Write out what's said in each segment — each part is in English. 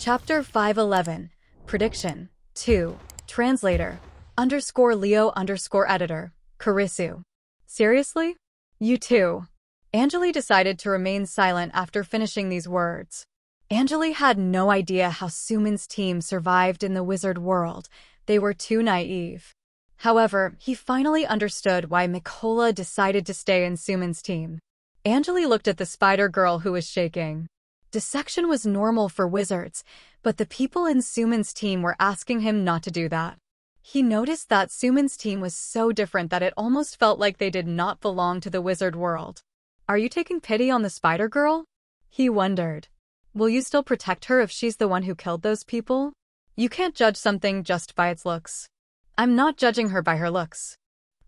Chapter 511 Prediction 2 Translator underscore Leo underscore editor Karisu. Seriously? You too. Angeli decided to remain silent after finishing these words. Angeli had no idea how Suman's team survived in the wizard world. They were too naive. However, he finally understood why Mikola decided to stay in Suman's team. Angeli looked at the spider girl who was shaking. Dissection was normal for wizards, but the people in Suman's team were asking him not to do that. He noticed that Suman's team was so different that it almost felt like they did not belong to the wizard world. Are you taking pity on the spider girl? He wondered. Will you still protect her if she's the one who killed those people? You can't judge something just by its looks. I'm not judging her by her looks.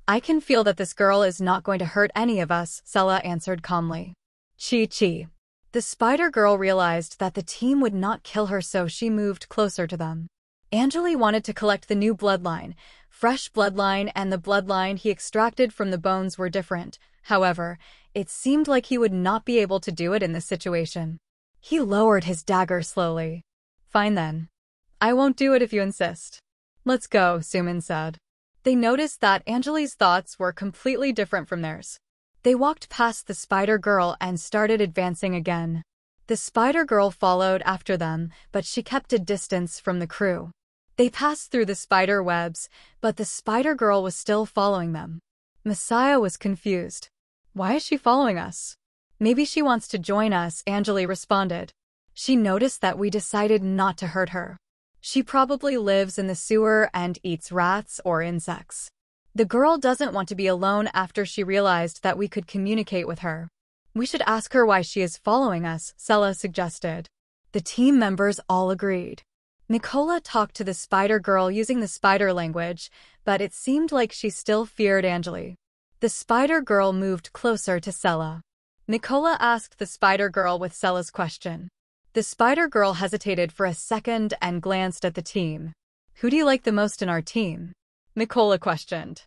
I can feel that this girl is not going to hurt any of us, Sela answered calmly. Chi Chi. The Spider Girl realized that the team would not kill her, so she moved closer to them. Anjali wanted to collect the new bloodline. Fresh bloodline and the bloodline he extracted from the bones were different. However, it seemed like he would not be able to do it in this situation. He lowered his dagger slowly. Fine then. I won't do it if you insist. Let's go, Suman said. They noticed that Anjali's thoughts were completely different from theirs. They walked past the Spider Girl and started advancing again. The Spider Girl followed after them, but she kept a distance from the crew. They passed through the spider webs, but the Spider Girl was still following them. Messiah was confused. Why is she following us? Maybe she wants to join us, Angeli responded. She noticed that we decided not to hurt her. She probably lives in the sewer and eats rats or insects. The girl doesn't want to be alone after she realized that we could communicate with her. We should ask her why she is following us, Sela suggested. The team members all agreed. Nicola talked to the spider girl using the spider language, but it seemed like she still feared Angeli. The spider girl moved closer to Sela. Nicola asked the spider girl with Sela's question. The spider girl hesitated for a second and glanced at the team. Who do you like the most in our team? Nicola questioned.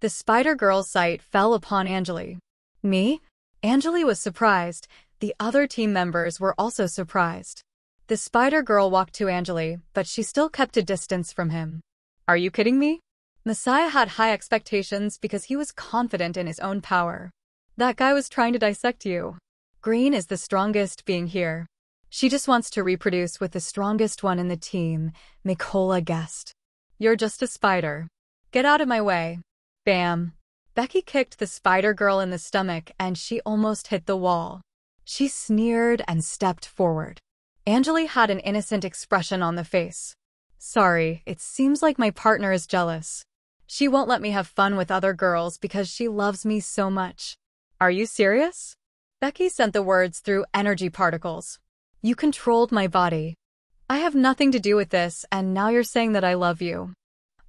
The Spider Girls sight fell upon Angeli. Me? Angeli was surprised. The other team members were also surprised. The Spider Girl walked to Angeli, but she still kept a distance from him. Are you kidding me? Messiah had high expectations because he was confident in his own power. That guy was trying to dissect you. Green is the strongest being here. She just wants to reproduce with the strongest one in the team, Mikola guessed. You're just a spider. Get out of my way. Bam. Becky kicked the spider girl in the stomach and she almost hit the wall. She sneered and stepped forward. Angeli had an innocent expression on the face. Sorry, it seems like my partner is jealous. She won't let me have fun with other girls because she loves me so much. Are you serious? Becky sent the words through energy particles. You controlled my body. I have nothing to do with this, and now you're saying that I love you.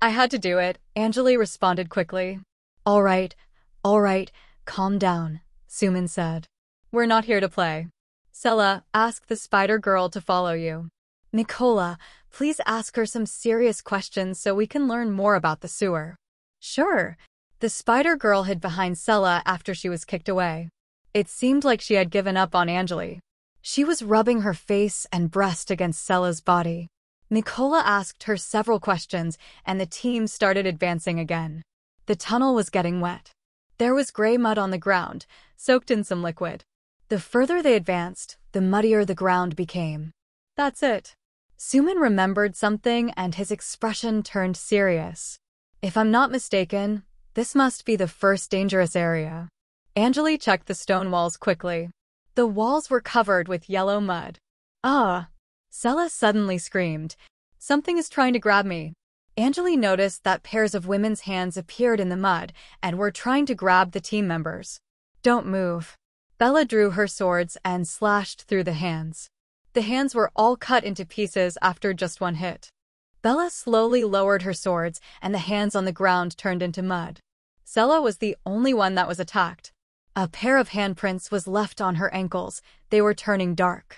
I had to do it. Anjali responded quickly. All right, all right, calm down, Suman said. We're not here to play. Sela, ask the spider girl to follow you. Nicola, please ask her some serious questions so we can learn more about the sewer. Sure. The spider girl hid behind Sela after she was kicked away. It seemed like she had given up on Anjali. She was rubbing her face and breast against Sela's body. Nicola asked her several questions, and the team started advancing again. The tunnel was getting wet. There was gray mud on the ground, soaked in some liquid. The further they advanced, the muddier the ground became. That's it. Suman remembered something, and his expression turned serious. If I'm not mistaken, this must be the first dangerous area. Angeli checked the stone walls quickly. The walls were covered with yellow mud. Ah, Sela suddenly screamed. Something is trying to grab me. Angeli noticed that pairs of women's hands appeared in the mud and were trying to grab the team members. Don't move. Bella drew her swords and slashed through the hands. The hands were all cut into pieces after just one hit. Bella slowly lowered her swords and the hands on the ground turned into mud. Sela was the only one that was attacked. A pair of handprints was left on her ankles. They were turning dark.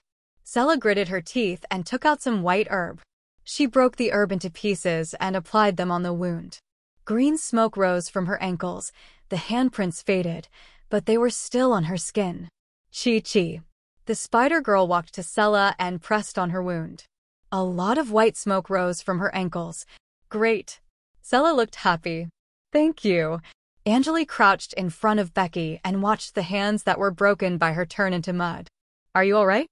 Zella gritted her teeth and took out some white herb. She broke the herb into pieces and applied them on the wound. Green smoke rose from her ankles, the handprints faded, but they were still on her skin. Chi Chi. The spider girl walked to Sella and pressed on her wound. A lot of white smoke rose from her ankles. Great. Sella looked happy. Thank you. Angeli crouched in front of Becky and watched the hands that were broken by her turn into mud. Are you all right?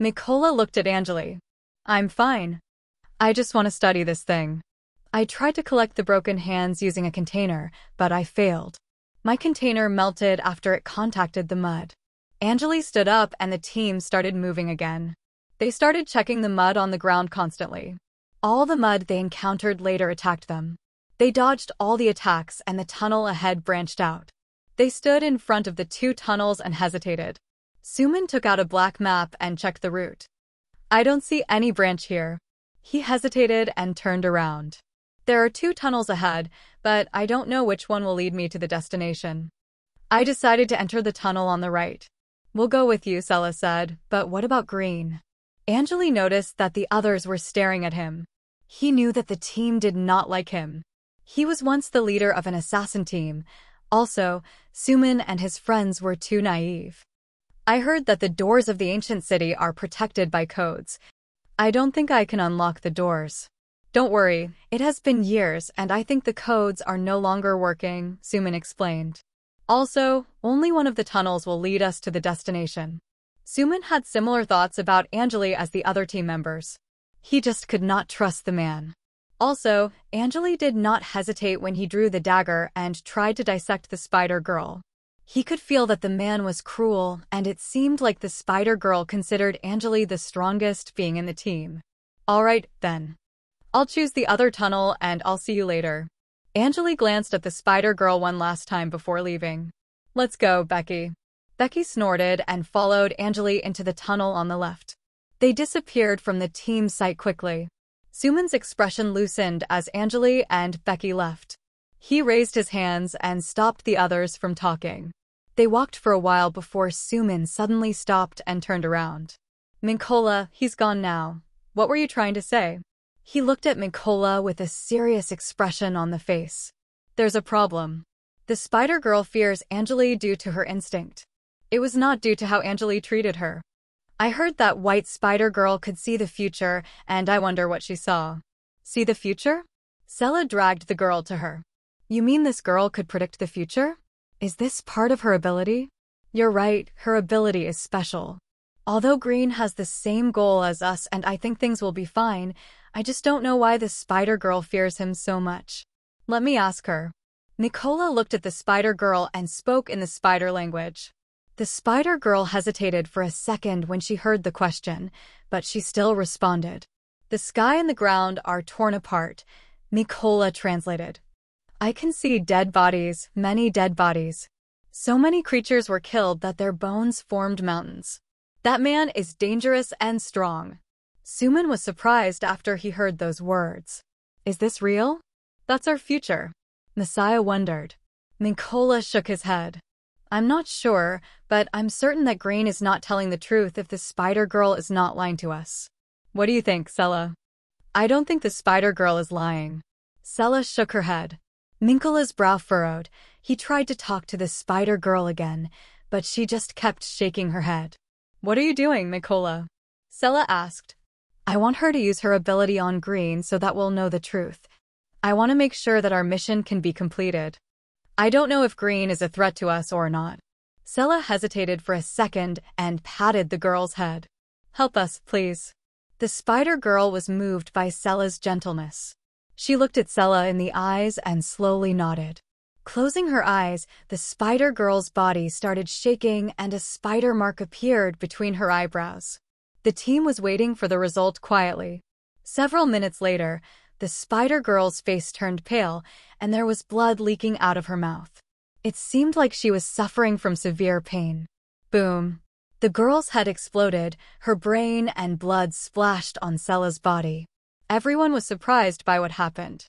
Mikola looked at Angeli. I'm fine. I just want to study this thing. I tried to collect the broken hands using a container, but I failed. My container melted after it contacted the mud. Angeli stood up and the team started moving again. They started checking the mud on the ground constantly. All the mud they encountered later attacked them. They dodged all the attacks and the tunnel ahead branched out. They stood in front of the two tunnels and hesitated. Suman took out a black map and checked the route. I don't see any branch here. He hesitated and turned around. There are two tunnels ahead, but I don't know which one will lead me to the destination. I decided to enter the tunnel on the right. We'll go with you, Sella said, but what about Green? Angeli noticed that the others were staring at him. He knew that the team did not like him. He was once the leader of an assassin team. Also, Suman and his friends were too naive. I heard that the doors of the ancient city are protected by codes. I don't think I can unlock the doors. Don't worry, it has been years, and I think the codes are no longer working, Suman explained. Also, only one of the tunnels will lead us to the destination. Suman had similar thoughts about Anjali as the other team members. He just could not trust the man. Also, Anjali did not hesitate when he drew the dagger and tried to dissect the spider girl. He could feel that the man was cruel, and it seemed like the Spider Girl considered Anjali the strongest being in the team. All right, then. I'll choose the other tunnel, and I'll see you later. Anjali glanced at the Spider Girl one last time before leaving. Let's go, Becky. Becky snorted and followed Anjali into the tunnel on the left. They disappeared from the team site quickly. Suman's expression loosened as Anjali and Becky left. He raised his hands and stopped the others from talking. They walked for a while before Sumin suddenly stopped and turned around. Minkola, he's gone now. What were you trying to say? He looked at Minkola with a serious expression on the face. There's a problem. The Spider Girl fears Angelie due to her instinct. It was not due to how Angelie treated her. I heard that white Spider Girl could see the future, and I wonder what she saw. See the future? Sela dragged the girl to her. You mean this girl could predict the future? Is this part of her ability? You're right, her ability is special. Although Green has the same goal as us and I think things will be fine, I just don't know why the Spider Girl fears him so much. Let me ask her. Nicola looked at the Spider Girl and spoke in the Spider language. The Spider Girl hesitated for a second when she heard the question, but she still responded. The sky and the ground are torn apart. Nicola translated. I can see dead bodies, many dead bodies. So many creatures were killed that their bones formed mountains. That man is dangerous and strong. Suman was surprised after he heard those words. Is this real? That's our future. Messiah wondered. Minkola shook his head. I'm not sure, but I'm certain that Grain is not telling the truth if the Spider Girl is not lying to us. What do you think, Sela? I don't think the Spider Girl is lying. Sela shook her head. Minkala's brow furrowed. He tried to talk to the spider girl again, but she just kept shaking her head. What are you doing, Mikola? Sela asked. I want her to use her ability on green so that we'll know the truth. I want to make sure that our mission can be completed. I don't know if green is a threat to us or not. Sela hesitated for a second and patted the girl's head. Help us, please. The spider girl was moved by Sela's gentleness. She looked at Sela in the eyes and slowly nodded. Closing her eyes, the spider girl's body started shaking and a spider mark appeared between her eyebrows. The team was waiting for the result quietly. Several minutes later, the spider girl's face turned pale and there was blood leaking out of her mouth. It seemed like she was suffering from severe pain. Boom. The girl's head exploded, her brain and blood splashed on Sela's body. Everyone was surprised by what happened.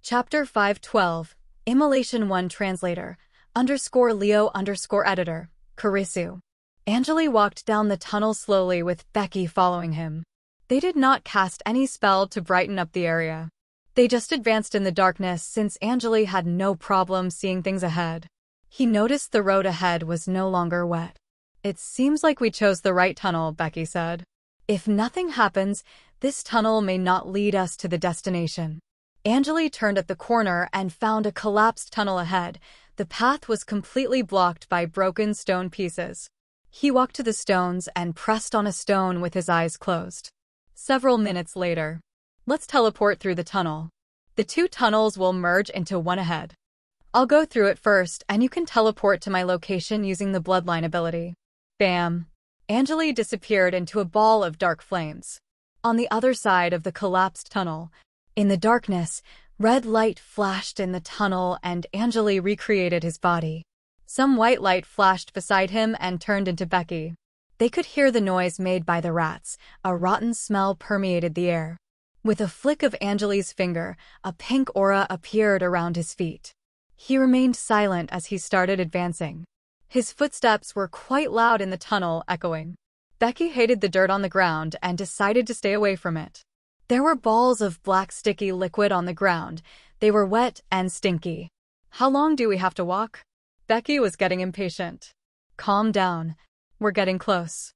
Chapter 512 Immolation 1 Translator underscore Leo underscore editor Karisu. Angeli walked down the tunnel slowly with Becky following him. They did not cast any spell to brighten up the area. They just advanced in the darkness since Angeli had no problem seeing things ahead. He noticed the road ahead was no longer wet. It seems like we chose the right tunnel, Becky said. If nothing happens, this tunnel may not lead us to the destination. Angeli turned at the corner and found a collapsed tunnel ahead. The path was completely blocked by broken stone pieces. He walked to the stones and pressed on a stone with his eyes closed. Several minutes later, let's teleport through the tunnel. The two tunnels will merge into one ahead. I'll go through it first, and you can teleport to my location using the bloodline ability. Bam. Angeli disappeared into a ball of dark flames. On the other side of the collapsed tunnel, in the darkness, red light flashed in the tunnel and Angeli recreated his body. Some white light flashed beside him and turned into Becky. They could hear the noise made by the rats. A rotten smell permeated the air. With a flick of Angeli's finger, a pink aura appeared around his feet. He remained silent as he started advancing. His footsteps were quite loud in the tunnel, echoing. Becky hated the dirt on the ground and decided to stay away from it. There were balls of black sticky liquid on the ground. They were wet and stinky. How long do we have to walk? Becky was getting impatient. Calm down. We're getting close.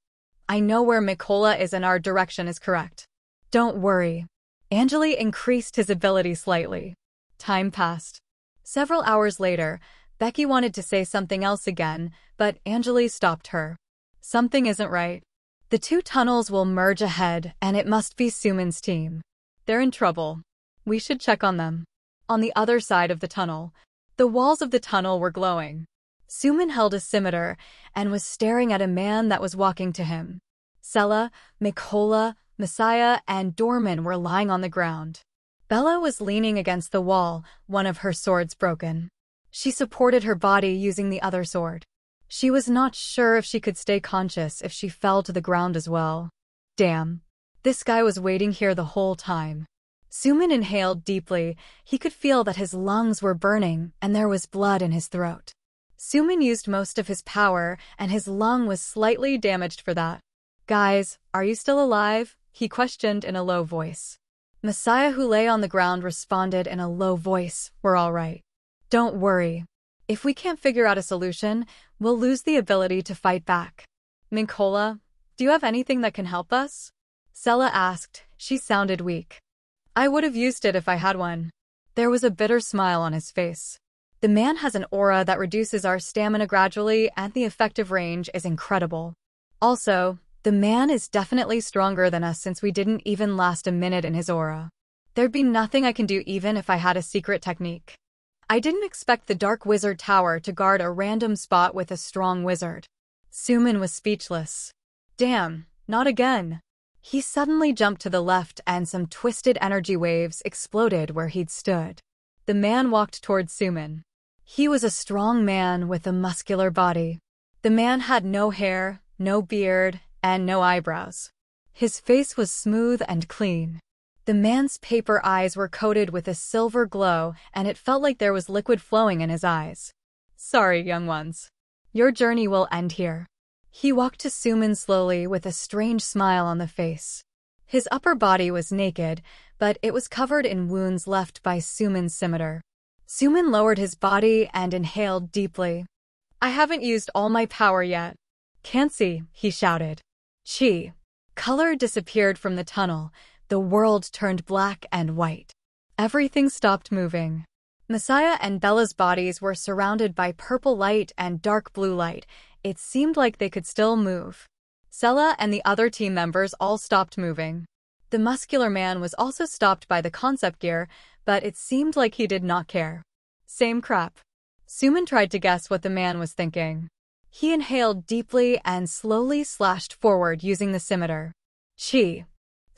I know where Mikola is and our direction is correct. Don't worry. Angeli increased his ability slightly. Time passed. Several hours later, Becky wanted to say something else again, but Angeli stopped her. Something isn't right. The two tunnels will merge ahead, and it must be Suman's team. They're in trouble. We should check on them. On the other side of the tunnel, the walls of the tunnel were glowing. Suman held a scimitar and was staring at a man that was walking to him. Sela, Mikola, Messiah, and Dorman were lying on the ground. Bella was leaning against the wall, one of her swords broken. She supported her body using the other sword. She was not sure if she could stay conscious if she fell to the ground as well. Damn. This guy was waiting here the whole time. Suman inhaled deeply. He could feel that his lungs were burning and there was blood in his throat. Suman used most of his power and his lung was slightly damaged for that. Guys, are you still alive? He questioned in a low voice. Messiah who lay on the ground responded in a low voice, We're all right. Don't worry. If we can't figure out a solution, we'll lose the ability to fight back. Minkola, do you have anything that can help us? Sela asked. She sounded weak. I would have used it if I had one. There was a bitter smile on his face. The man has an aura that reduces our stamina gradually and the effective range is incredible. Also, the man is definitely stronger than us since we didn't even last a minute in his aura. There'd be nothing I can do even if I had a secret technique. I didn't expect the Dark Wizard Tower to guard a random spot with a strong wizard. Suman was speechless. Damn, not again. He suddenly jumped to the left and some twisted energy waves exploded where he'd stood. The man walked toward Suman. He was a strong man with a muscular body. The man had no hair, no beard, and no eyebrows. His face was smooth and clean. The man's paper eyes were coated with a silver glow, and it felt like there was liquid flowing in his eyes. Sorry, young ones. Your journey will end here. He walked to Suman slowly with a strange smile on the face. His upper body was naked, but it was covered in wounds left by Suman's scimitar. Suman lowered his body and inhaled deeply. I haven't used all my power yet. Can't see, he shouted. Chi. Color disappeared from the tunnel, the world turned black and white. Everything stopped moving. Messiah and Bella's bodies were surrounded by purple light and dark blue light. It seemed like they could still move. Sela and the other team members all stopped moving. The muscular man was also stopped by the concept gear, but it seemed like he did not care. Same crap. Suman tried to guess what the man was thinking. He inhaled deeply and slowly slashed forward using the scimitar. Chi.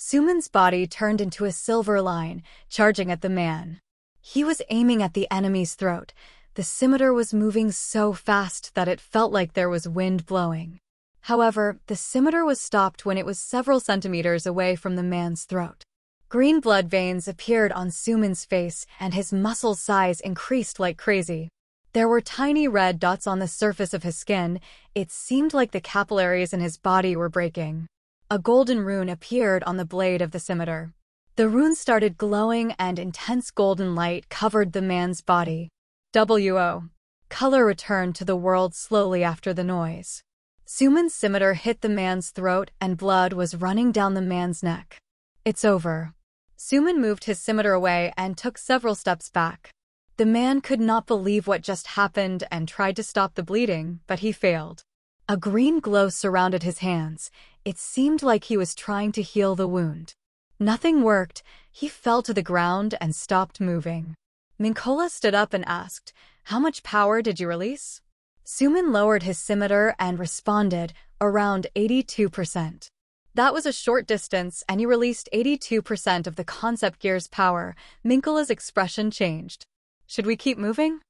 Suman's body turned into a silver line, charging at the man. He was aiming at the enemy's throat. The scimitar was moving so fast that it felt like there was wind blowing. However, the scimitar was stopped when it was several centimeters away from the man's throat. Green blood veins appeared on Suman's face, and his muscle size increased like crazy. There were tiny red dots on the surface of his skin. It seemed like the capillaries in his body were breaking a golden rune appeared on the blade of the scimitar. The rune started glowing and intense golden light covered the man's body. W.O. Color returned to the world slowly after the noise. Suman's scimitar hit the man's throat and blood was running down the man's neck. It's over. Suman moved his scimitar away and took several steps back. The man could not believe what just happened and tried to stop the bleeding, but he failed. A green glow surrounded his hands, it seemed like he was trying to heal the wound. Nothing worked. He fell to the ground and stopped moving. Minkola stood up and asked, How much power did you release? Suman lowered his scimitar and responded, around 82%. That was a short distance, and he released 82% of the concept gear's power. Minkola's expression changed. Should we keep moving?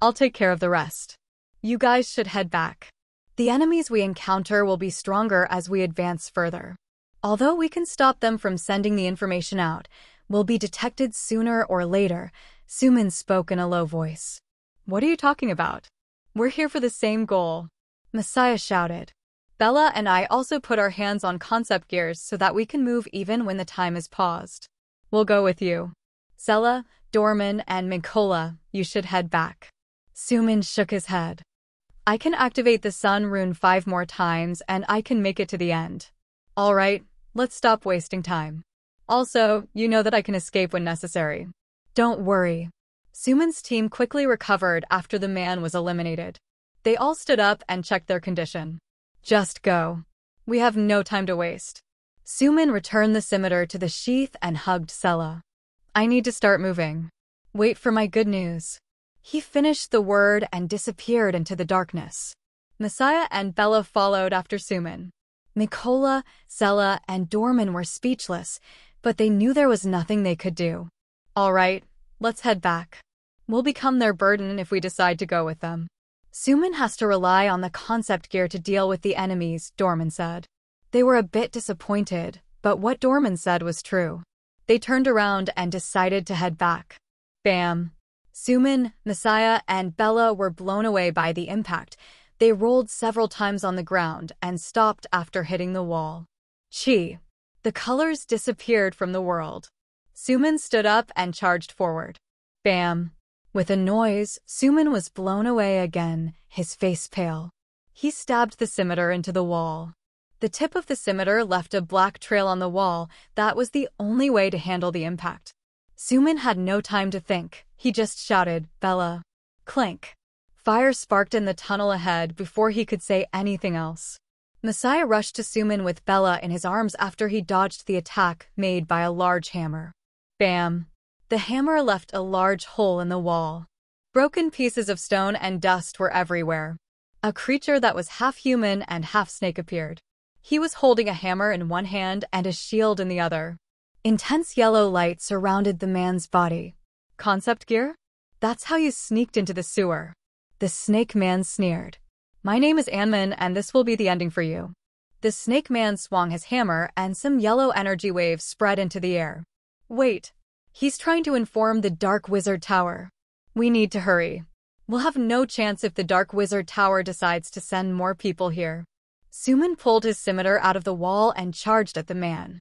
I'll take care of the rest. You guys should head back. The enemies we encounter will be stronger as we advance further. Although we can stop them from sending the information out, we'll be detected sooner or later, Suman spoke in a low voice. What are you talking about? We're here for the same goal. Messiah shouted. Bella and I also put our hands on concept gears so that we can move even when the time is paused. We'll go with you. Zella, Dorman, and Mikola, you should head back. Suman shook his head. I can activate the sun rune five more times and I can make it to the end. Alright, let's stop wasting time. Also, you know that I can escape when necessary. Don't worry. Suman's team quickly recovered after the man was eliminated. They all stood up and checked their condition. Just go. We have no time to waste. Suman returned the scimitar to the sheath and hugged Sela. I need to start moving. Wait for my good news. He finished the word and disappeared into the darkness. Messiah and Bella followed after Suman. Nicola, Zella, and Dorman were speechless, but they knew there was nothing they could do. All right, let's head back. We'll become their burden if we decide to go with them. Suman has to rely on the concept gear to deal with the enemies, Dorman said. They were a bit disappointed, but what Dorman said was true. They turned around and decided to head back. Bam, Suman, Messiah, and Bella were blown away by the impact. They rolled several times on the ground and stopped after hitting the wall. Chi. The colors disappeared from the world. Suman stood up and charged forward. Bam. With a noise, Suman was blown away again, his face pale. He stabbed the scimitar into the wall. The tip of the scimitar left a black trail on the wall. That was the only way to handle the impact. Suman had no time to think. He just shouted, Bella. Clank. Fire sparked in the tunnel ahead before he could say anything else. Messiah rushed to Suman with Bella in his arms after he dodged the attack made by a large hammer. Bam. The hammer left a large hole in the wall. Broken pieces of stone and dust were everywhere. A creature that was half human and half snake appeared. He was holding a hammer in one hand and a shield in the other. Intense yellow light surrounded the man's body. Concept gear? That's how you sneaked into the sewer. The snake man sneered. My name is Anman, and this will be the ending for you. The snake man swung his hammer, and some yellow energy waves spread into the air. Wait. He's trying to inform the Dark Wizard Tower. We need to hurry. We'll have no chance if the Dark Wizard Tower decides to send more people here. Suman pulled his scimitar out of the wall and charged at the man.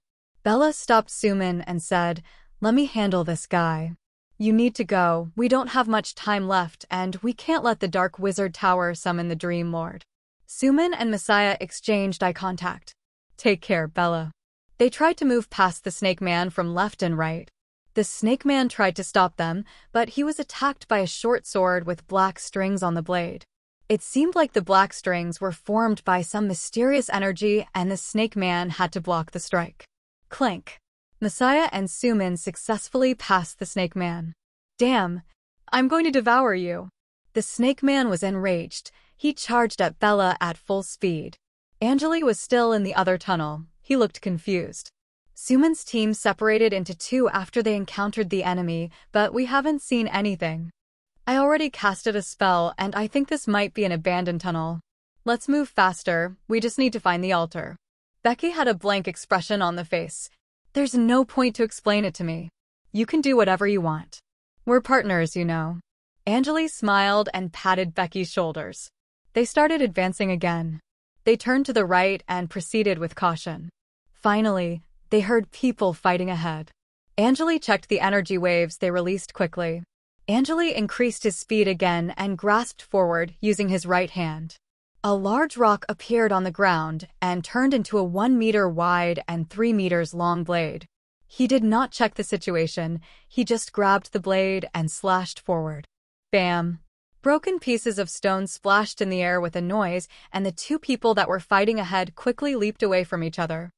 Bella stopped Suman and said, Let me handle this guy. You need to go, we don't have much time left, and we can't let the Dark Wizard Tower summon the Dream Lord. Suman and Messiah exchanged eye contact. Take care, Bella. They tried to move past the Snake Man from left and right. The Snake Man tried to stop them, but he was attacked by a short sword with black strings on the blade. It seemed like the black strings were formed by some mysterious energy and the Snake Man had to block the strike. Clank. Messiah and Suman successfully passed the Snake Man. Damn, I'm going to devour you. The Snake Man was enraged. He charged at Bella at full speed. Angeli was still in the other tunnel. He looked confused. Suman's team separated into two after they encountered the enemy, but we haven't seen anything. I already casted a spell, and I think this might be an abandoned tunnel. Let's move faster, we just need to find the altar. Becky had a blank expression on the face. There's no point to explain it to me. You can do whatever you want. We're partners, you know. Anjali smiled and patted Becky's shoulders. They started advancing again. They turned to the right and proceeded with caution. Finally, they heard people fighting ahead. Anjali checked the energy waves they released quickly. Anjali increased his speed again and grasped forward using his right hand. A large rock appeared on the ground and turned into a one meter wide and three meters long blade. He did not check the situation, he just grabbed the blade and slashed forward. Bam! Broken pieces of stone splashed in the air with a noise, and the two people that were fighting ahead quickly leaped away from each other.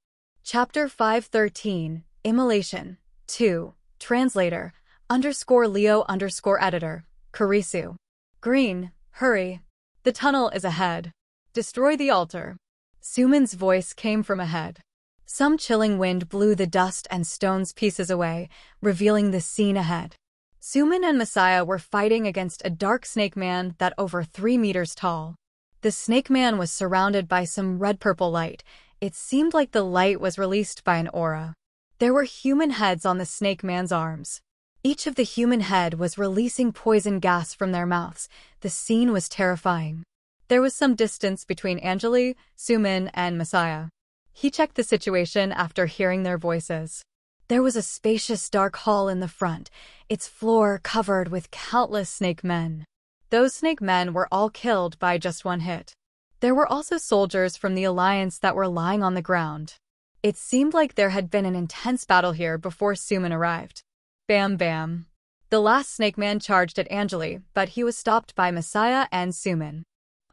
Chapter 513 Immolation 2 Translator underscore Leo underscore editor Karisu. Green, hurry. The tunnel is ahead. Destroy the altar. Suman's voice came from ahead. Some chilling wind blew the dust and stones pieces away, revealing the scene ahead. Suman and Messiah were fighting against a dark snake man that over three meters tall. The snake man was surrounded by some red-purple light. It seemed like the light was released by an aura. There were human heads on the snake man's arms. Each of the human head was releasing poison gas from their mouths. The scene was terrifying. There was some distance between Anjali, Sumin, and Messiah. He checked the situation after hearing their voices. There was a spacious dark hall in the front, its floor covered with countless snake men. Those snake men were all killed by just one hit. There were also soldiers from the Alliance that were lying on the ground. It seemed like there had been an intense battle here before Suman arrived. Bam bam. The last snake man charged at Anjali, but he was stopped by Messiah and Suman.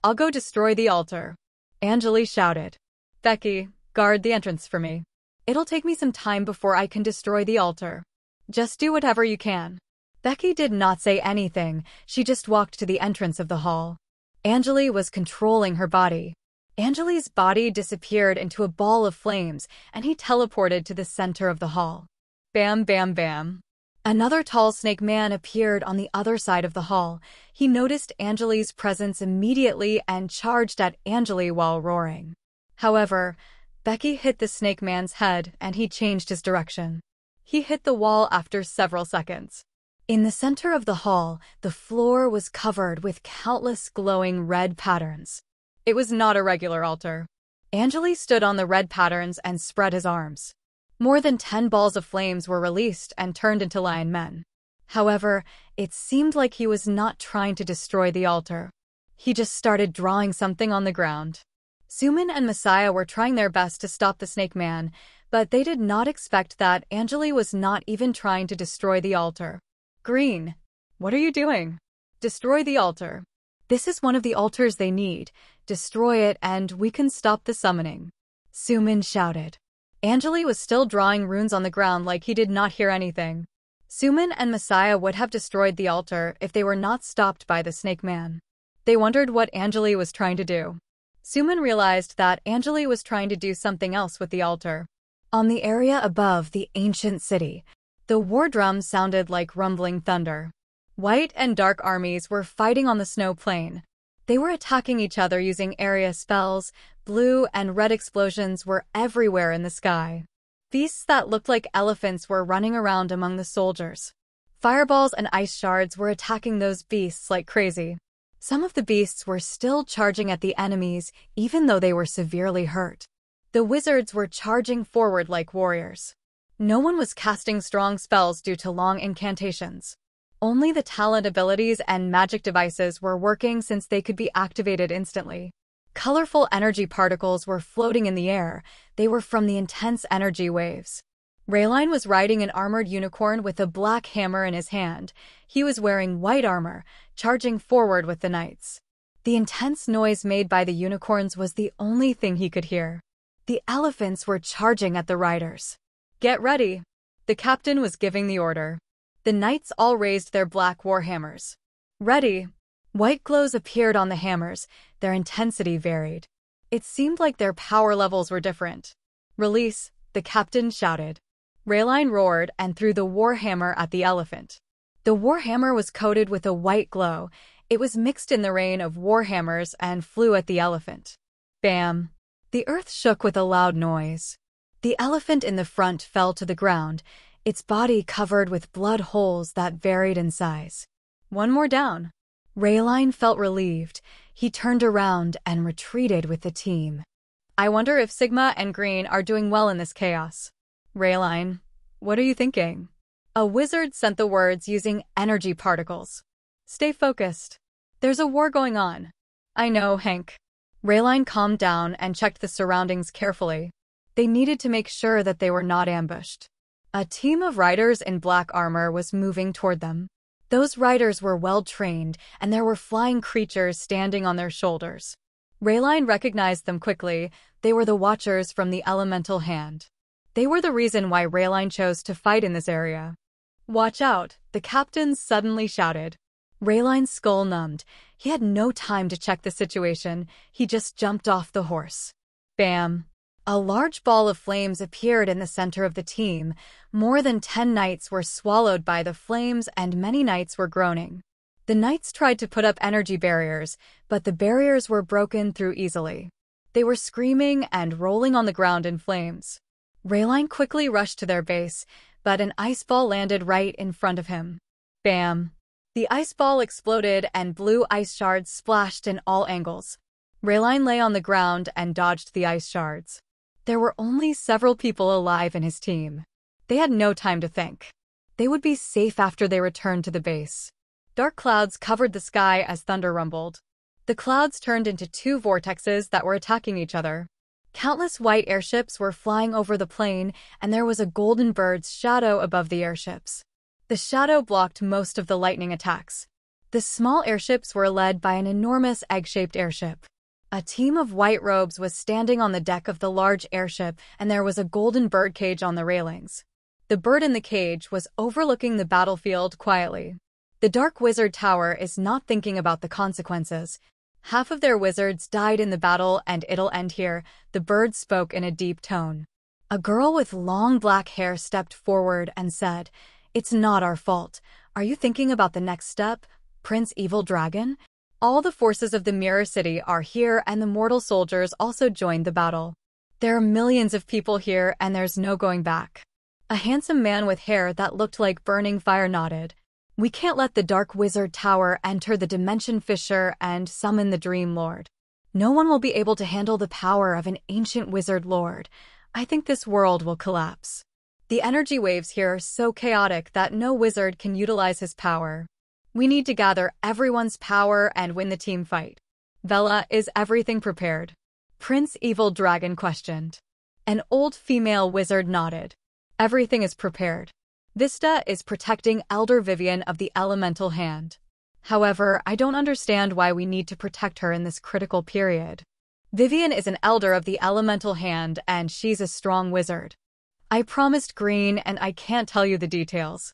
I'll go destroy the altar. Anjali shouted. Becky, guard the entrance for me. It'll take me some time before I can destroy the altar. Just do whatever you can. Becky did not say anything, she just walked to the entrance of the hall. Anjali was controlling her body. Anjali's body disappeared into a ball of flames, and he teleported to the center of the hall. Bam, bam, bam. Another tall snake man appeared on the other side of the hall. He noticed Angeli's presence immediately and charged at Angeli while roaring. However, Becky hit the snake man's head and he changed his direction. He hit the wall after several seconds. In the center of the hall, the floor was covered with countless glowing red patterns. It was not a regular altar. Angeli stood on the red patterns and spread his arms. More than 10 balls of flames were released and turned into lion men. However, it seemed like he was not trying to destroy the altar. He just started drawing something on the ground. Suman and Messiah were trying their best to stop the snake man, but they did not expect that Angeli was not even trying to destroy the altar. Green, what are you doing? Destroy the altar. This is one of the altars they need. Destroy it and we can stop the summoning. Suman shouted. Angeli was still drawing runes on the ground like he did not hear anything. Suman and Messiah would have destroyed the altar if they were not stopped by the snake man. They wondered what Angeli was trying to do. Suman realized that Angeli was trying to do something else with the altar. On the area above the ancient city, the war drum sounded like rumbling thunder. White and dark armies were fighting on the snow plain. They were attacking each other using area spells, Blue and red explosions were everywhere in the sky. Beasts that looked like elephants were running around among the soldiers. Fireballs and ice shards were attacking those beasts like crazy. Some of the beasts were still charging at the enemies, even though they were severely hurt. The wizards were charging forward like warriors. No one was casting strong spells due to long incantations. Only the talent abilities and magic devices were working since they could be activated instantly. Colorful energy particles were floating in the air. They were from the intense energy waves. Rayline was riding an armored unicorn with a black hammer in his hand. He was wearing white armor, charging forward with the knights. The intense noise made by the unicorns was the only thing he could hear. The elephants were charging at the riders. Get ready! The captain was giving the order. The knights all raised their black war hammers. Ready! White glows appeared on the hammers, their intensity varied. It seemed like their power levels were different. Release, the captain shouted. Rayline roared and threw the warhammer at the elephant. The warhammer was coated with a white glow. It was mixed in the rain of warhammers and flew at the elephant. Bam! The earth shook with a loud noise. The elephant in the front fell to the ground, its body covered with blood holes that varied in size. One more down. Rayline felt relieved. He turned around and retreated with the team. I wonder if Sigma and Green are doing well in this chaos. Rayline, what are you thinking? A wizard sent the words using energy particles. Stay focused. There's a war going on. I know, Hank. Rayline calmed down and checked the surroundings carefully. They needed to make sure that they were not ambushed. A team of riders in black armor was moving toward them. Those riders were well trained, and there were flying creatures standing on their shoulders. Rayline recognized them quickly. They were the Watchers from the Elemental Hand. They were the reason why Rayline chose to fight in this area. Watch out, the captain suddenly shouted. Rayline's skull numbed. He had no time to check the situation. He just jumped off the horse. Bam! A large ball of flames appeared in the center of the team. More than ten knights were swallowed by the flames, and many knights were groaning. The knights tried to put up energy barriers, but the barriers were broken through easily. They were screaming and rolling on the ground in flames. Rayline quickly rushed to their base, but an ice ball landed right in front of him. Bam! The ice ball exploded and blue ice shards splashed in all angles. Rayline lay on the ground and dodged the ice shards. There were only several people alive in his team. They had no time to think. They would be safe after they returned to the base. Dark clouds covered the sky as thunder rumbled. The clouds turned into two vortexes that were attacking each other. Countless white airships were flying over the plain, and there was a golden bird's shadow above the airships. The shadow blocked most of the lightning attacks. The small airships were led by an enormous egg-shaped airship. A team of white robes was standing on the deck of the large airship, and there was a golden bird cage on the railings. The bird in the cage was overlooking the battlefield quietly. The Dark Wizard Tower is not thinking about the consequences. Half of their wizards died in the battle, and it'll end here, the bird spoke in a deep tone. A girl with long black hair stepped forward and said, It's not our fault. Are you thinking about the next step, Prince Evil Dragon? All the forces of the Mirror City are here and the mortal soldiers also joined the battle. There are millions of people here and there's no going back. A handsome man with hair that looked like burning fire nodded. We can't let the Dark Wizard Tower enter the Dimension Fissure and summon the Dream Lord. No one will be able to handle the power of an ancient wizard lord. I think this world will collapse. The energy waves here are so chaotic that no wizard can utilize his power. We need to gather everyone's power and win the team fight. Vela, is everything prepared? Prince Evil Dragon questioned. An old female wizard nodded. Everything is prepared. Vista is protecting Elder Vivian of the Elemental Hand. However, I don't understand why we need to protect her in this critical period. Vivian is an Elder of the Elemental Hand and she's a strong wizard. I promised Green and I can't tell you the details.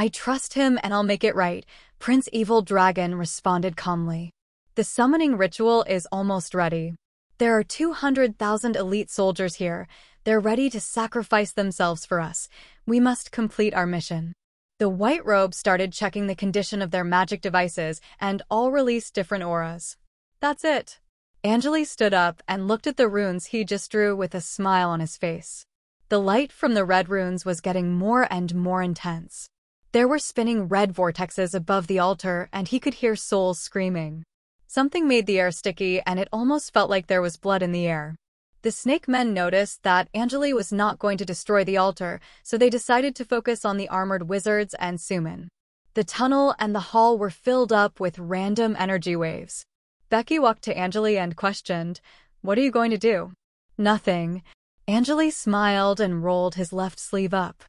I trust him and I'll make it right, Prince Evil Dragon responded calmly. The summoning ritual is almost ready. There are 200,000 elite soldiers here. They're ready to sacrifice themselves for us. We must complete our mission. The White Robe started checking the condition of their magic devices and all released different auras. That's it. Anjali stood up and looked at the runes he just drew with a smile on his face. The light from the red runes was getting more and more intense. There were spinning red vortexes above the altar, and he could hear souls screaming. Something made the air sticky, and it almost felt like there was blood in the air. The snake men noticed that Angeli was not going to destroy the altar, so they decided to focus on the armored wizards and Suman. The tunnel and the hall were filled up with random energy waves. Becky walked to Angeli and questioned, What are you going to do? Nothing. Angeli smiled and rolled his left sleeve up.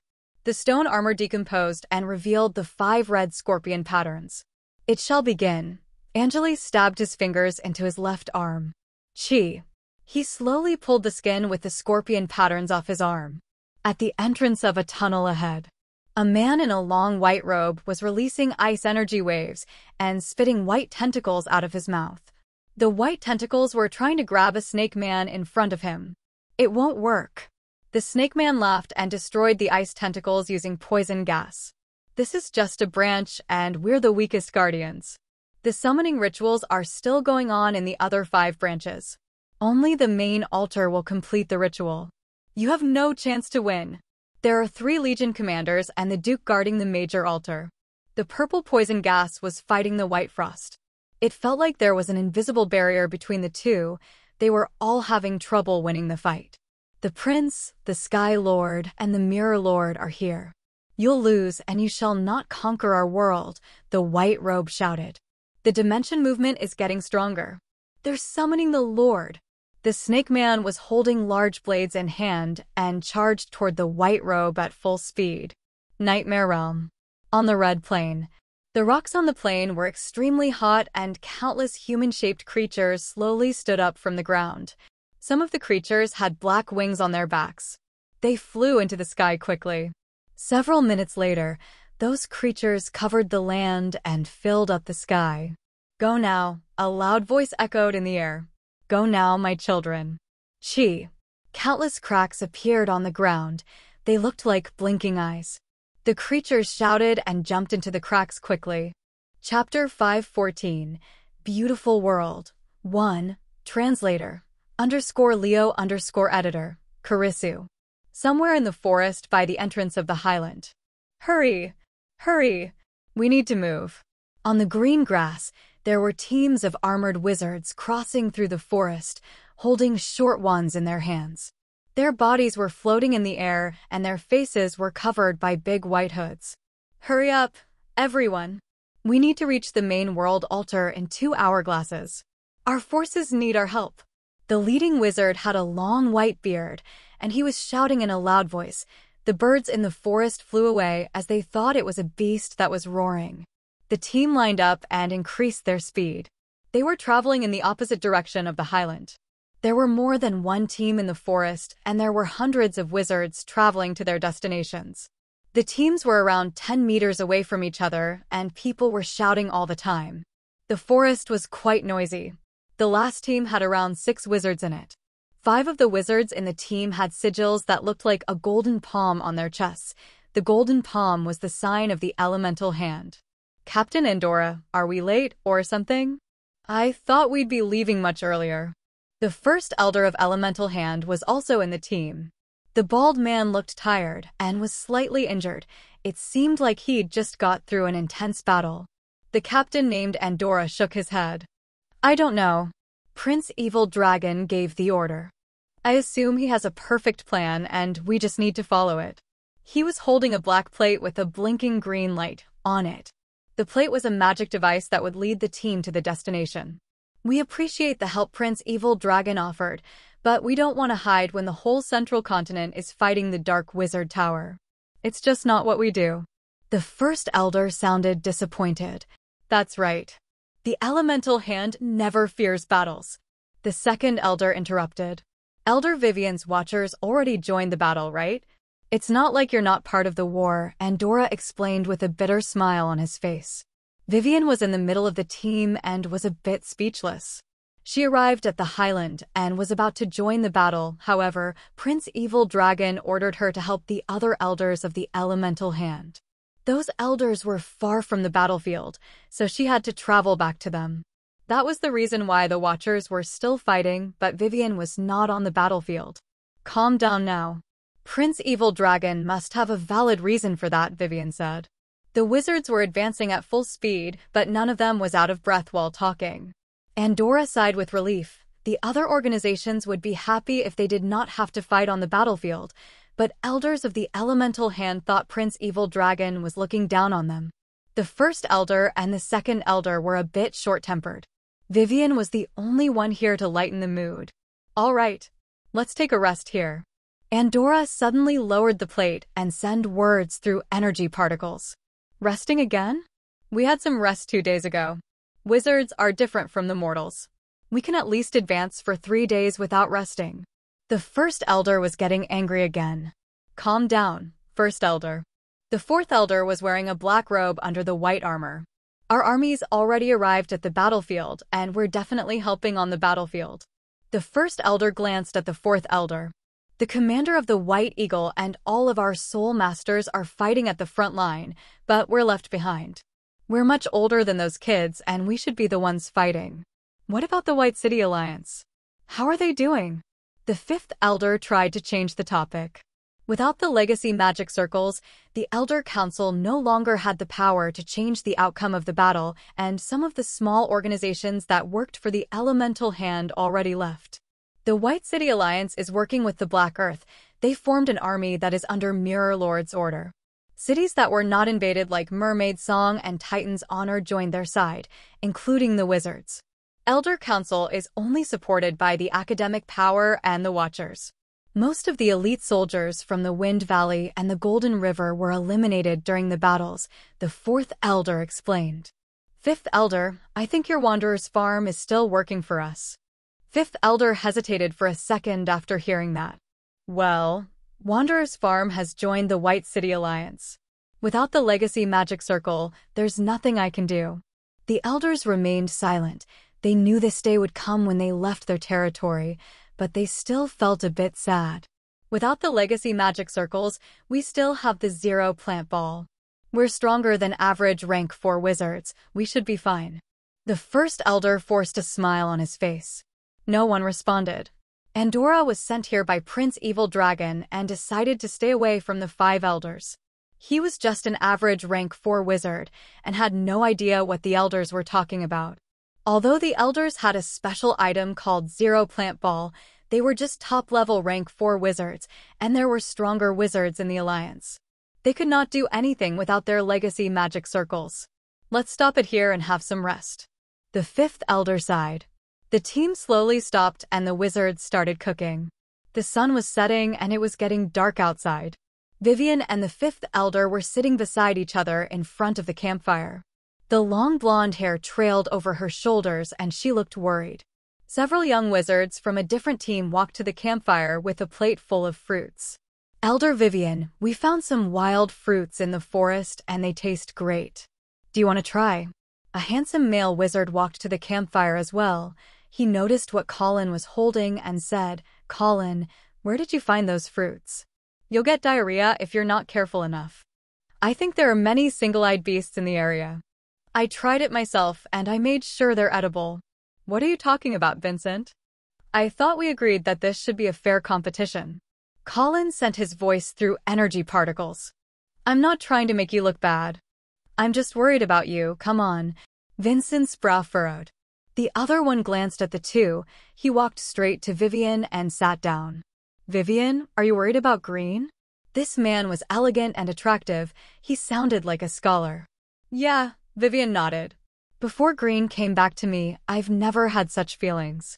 The stone armor decomposed and revealed the five red scorpion patterns. It shall begin. Angeli stabbed his fingers into his left arm. Chi. He slowly pulled the skin with the scorpion patterns off his arm. At the entrance of a tunnel ahead, a man in a long white robe was releasing ice energy waves and spitting white tentacles out of his mouth. The white tentacles were trying to grab a snake man in front of him. It won't work. The snake man laughed and destroyed the ice tentacles using poison gas. This is just a branch, and we're the weakest guardians. The summoning rituals are still going on in the other five branches. Only the main altar will complete the ritual. You have no chance to win. There are three legion commanders and the duke guarding the major altar. The purple poison gas was fighting the white frost. It felt like there was an invisible barrier between the two. They were all having trouble winning the fight. The Prince, the Sky Lord, and the Mirror Lord are here. You'll lose, and you shall not conquer our world, the White Robe shouted. The dimension movement is getting stronger. They're summoning the Lord. The Snake Man was holding large blades in hand and charged toward the White Robe at full speed. Nightmare Realm. On the Red Plain. The rocks on the plain were extremely hot, and countless human shaped creatures slowly stood up from the ground. Some of the creatures had black wings on their backs. They flew into the sky quickly. Several minutes later, those creatures covered the land and filled up the sky. Go now, a loud voice echoed in the air. Go now, my children. Chi. Countless cracks appeared on the ground. They looked like blinking eyes. The creatures shouted and jumped into the cracks quickly. Chapter 514 Beautiful World 1. Translator underscore Leo underscore editor, Karisu. Somewhere in the forest by the entrance of the highland. Hurry! Hurry! We need to move. On the green grass, there were teams of armored wizards crossing through the forest, holding short wands in their hands. Their bodies were floating in the air, and their faces were covered by big white hoods. Hurry up, everyone! We need to reach the main world altar in two hourglasses. Our forces need our help. The leading wizard had a long white beard, and he was shouting in a loud voice. The birds in the forest flew away as they thought it was a beast that was roaring. The team lined up and increased their speed. They were traveling in the opposite direction of the highland. There were more than one team in the forest, and there were hundreds of wizards traveling to their destinations. The teams were around 10 meters away from each other, and people were shouting all the time. The forest was quite noisy, the last team had around six wizards in it. Five of the wizards in the team had sigils that looked like a golden palm on their chests. The golden palm was the sign of the elemental hand. Captain Andorra, are we late or something? I thought we'd be leaving much earlier. The first elder of elemental hand was also in the team. The bald man looked tired and was slightly injured. It seemed like he'd just got through an intense battle. The captain named Andorra shook his head. I don't know. Prince Evil Dragon gave the order. I assume he has a perfect plan and we just need to follow it. He was holding a black plate with a blinking green light on it. The plate was a magic device that would lead the team to the destination. We appreciate the help Prince Evil Dragon offered, but we don't want to hide when the whole central continent is fighting the Dark Wizard Tower. It's just not what we do. The first elder sounded disappointed. That's right. The elemental hand never fears battles. The second elder interrupted. Elder Vivian's watchers already joined the battle, right? It's not like you're not part of the war, and Dora explained with a bitter smile on his face. Vivian was in the middle of the team and was a bit speechless. She arrived at the Highland and was about to join the battle, however, Prince Evil Dragon ordered her to help the other elders of the Elemental Hand. Those elders were far from the battlefield, so she had to travel back to them. That was the reason why the Watchers were still fighting, but Vivian was not on the battlefield. Calm down now. Prince Evil Dragon must have a valid reason for that, Vivian said. The wizards were advancing at full speed, but none of them was out of breath while talking. Andorra sighed with relief. The other organizations would be happy if they did not have to fight on the battlefield, but elders of the elemental hand thought Prince Evil Dragon was looking down on them. The first elder and the second elder were a bit short-tempered. Vivian was the only one here to lighten the mood. All right, let's take a rest here. Andorra suddenly lowered the plate and send words through energy particles. Resting again? We had some rest two days ago. Wizards are different from the mortals. We can at least advance for three days without resting. The first elder was getting angry again. Calm down, first elder. The fourth elder was wearing a black robe under the white armor. Our armies already arrived at the battlefield, and we're definitely helping on the battlefield. The first elder glanced at the fourth elder. The commander of the White Eagle and all of our soul masters are fighting at the front line, but we're left behind. We're much older than those kids, and we should be the ones fighting. What about the White City Alliance? How are they doing? The fifth elder tried to change the topic. Without the legacy magic circles, the Elder Council no longer had the power to change the outcome of the battle, and some of the small organizations that worked for the Elemental Hand already left. The White City Alliance is working with the Black Earth. They formed an army that is under Mirror Lord's order. Cities that were not invaded like Mermaid Song and Titan's Honor joined their side, including the Wizards. Elder Council is only supported by the academic power and the Watchers. Most of the elite soldiers from the Wind Valley and the Golden River were eliminated during the battles, the Fourth Elder explained. Fifth Elder, I think your Wanderer's Farm is still working for us. Fifth Elder hesitated for a second after hearing that. Well, Wanderer's Farm has joined the White City Alliance. Without the Legacy Magic Circle, there's nothing I can do. The elders remained silent, they knew this day would come when they left their territory, but they still felt a bit sad. Without the legacy magic circles, we still have the zero plant ball. We're stronger than average rank 4 wizards, we should be fine. The first elder forced a smile on his face. No one responded. Andorra was sent here by Prince Evil Dragon and decided to stay away from the five elders. He was just an average rank 4 wizard and had no idea what the elders were talking about. Although the Elders had a special item called Zero Plant Ball, they were just top-level rank 4 wizards, and there were stronger wizards in the Alliance. They could not do anything without their legacy magic circles. Let's stop it here and have some rest. The fifth elder sighed. The team slowly stopped and the wizards started cooking. The sun was setting and it was getting dark outside. Vivian and the fifth elder were sitting beside each other in front of the campfire. The long blonde hair trailed over her shoulders and she looked worried. Several young wizards from a different team walked to the campfire with a plate full of fruits. Elder Vivian, we found some wild fruits in the forest and they taste great. Do you want to try? A handsome male wizard walked to the campfire as well. He noticed what Colin was holding and said, Colin, where did you find those fruits? You'll get diarrhea if you're not careful enough. I think there are many single-eyed beasts in the area. I tried it myself, and I made sure they're edible. What are you talking about, Vincent? I thought we agreed that this should be a fair competition. Colin sent his voice through energy particles. I'm not trying to make you look bad. I'm just worried about you, come on. Vincent's brow furrowed. The other one glanced at the two. He walked straight to Vivian and sat down. Vivian, are you worried about Green? This man was elegant and attractive. He sounded like a scholar. Yeah, Vivian nodded. Before Green came back to me, I've never had such feelings.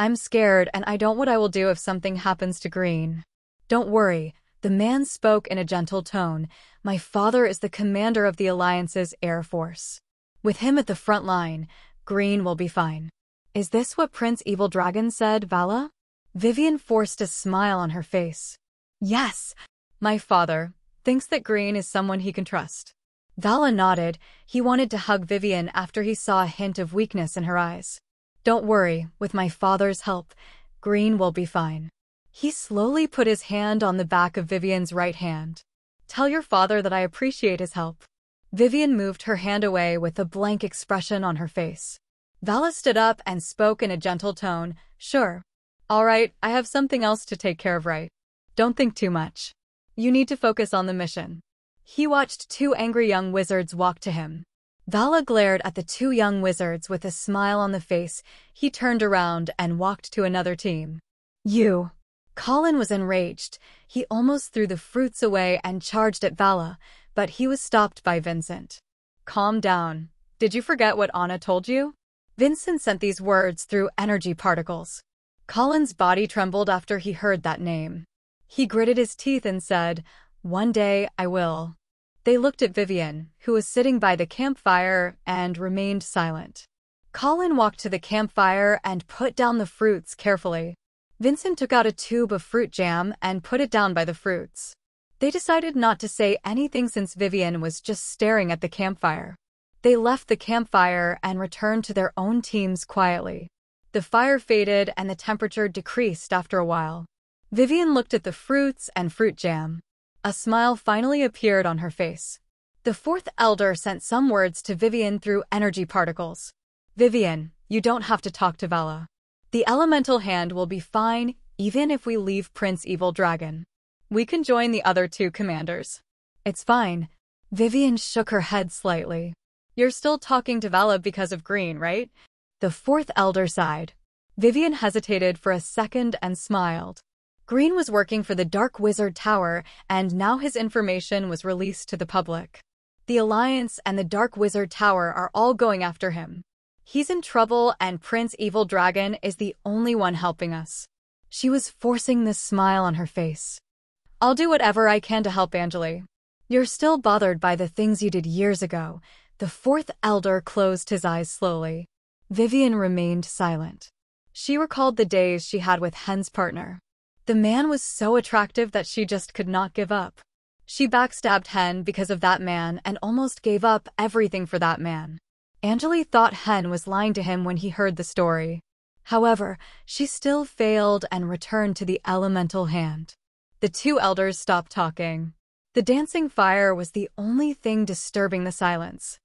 I'm scared and I don't what I will do if something happens to Green. Don't worry, the man spoke in a gentle tone. My father is the commander of the Alliance's Air Force. With him at the front line, Green will be fine. Is this what Prince Evil Dragon said, Vala? Vivian forced a smile on her face. Yes, my father thinks that Green is someone he can trust. Vala nodded. He wanted to hug Vivian after he saw a hint of weakness in her eyes. Don't worry, with my father's help, Green will be fine. He slowly put his hand on the back of Vivian's right hand. Tell your father that I appreciate his help. Vivian moved her hand away with a blank expression on her face. Vala stood up and spoke in a gentle tone, Sure. All right, I have something else to take care of right. Don't think too much. You need to focus on the mission. He watched two angry young wizards walk to him. Vala glared at the two young wizards with a smile on the face. He turned around and walked to another team. You! Colin was enraged. He almost threw the fruits away and charged at Vala, but he was stopped by Vincent. Calm down. Did you forget what Anna told you? Vincent sent these words through energy particles. Colin's body trembled after he heard that name. He gritted his teeth and said, One day I will. They looked at Vivian, who was sitting by the campfire, and remained silent. Colin walked to the campfire and put down the fruits carefully. Vincent took out a tube of fruit jam and put it down by the fruits. They decided not to say anything since Vivian was just staring at the campfire. They left the campfire and returned to their own teams quietly. The fire faded and the temperature decreased after a while. Vivian looked at the fruits and fruit jam. A smile finally appeared on her face. The fourth elder sent some words to Vivian through energy particles. Vivian, you don't have to talk to Vala. The elemental hand will be fine even if we leave Prince Evil Dragon. We can join the other two commanders. It's fine. Vivian shook her head slightly. You're still talking to Vala because of Green, right? The fourth elder sighed. Vivian hesitated for a second and smiled. Green was working for the Dark Wizard Tower, and now his information was released to the public. The Alliance and the Dark Wizard Tower are all going after him. He's in trouble, and Prince Evil Dragon is the only one helping us. She was forcing this smile on her face. I'll do whatever I can to help Angeli. You're still bothered by the things you did years ago. The fourth elder closed his eyes slowly. Vivian remained silent. She recalled the days she had with Hen's partner. The man was so attractive that she just could not give up. She backstabbed Hen because of that man and almost gave up everything for that man. Angeli thought Hen was lying to him when he heard the story. However, she still failed and returned to the elemental hand. The two elders stopped talking. The dancing fire was the only thing disturbing the silence.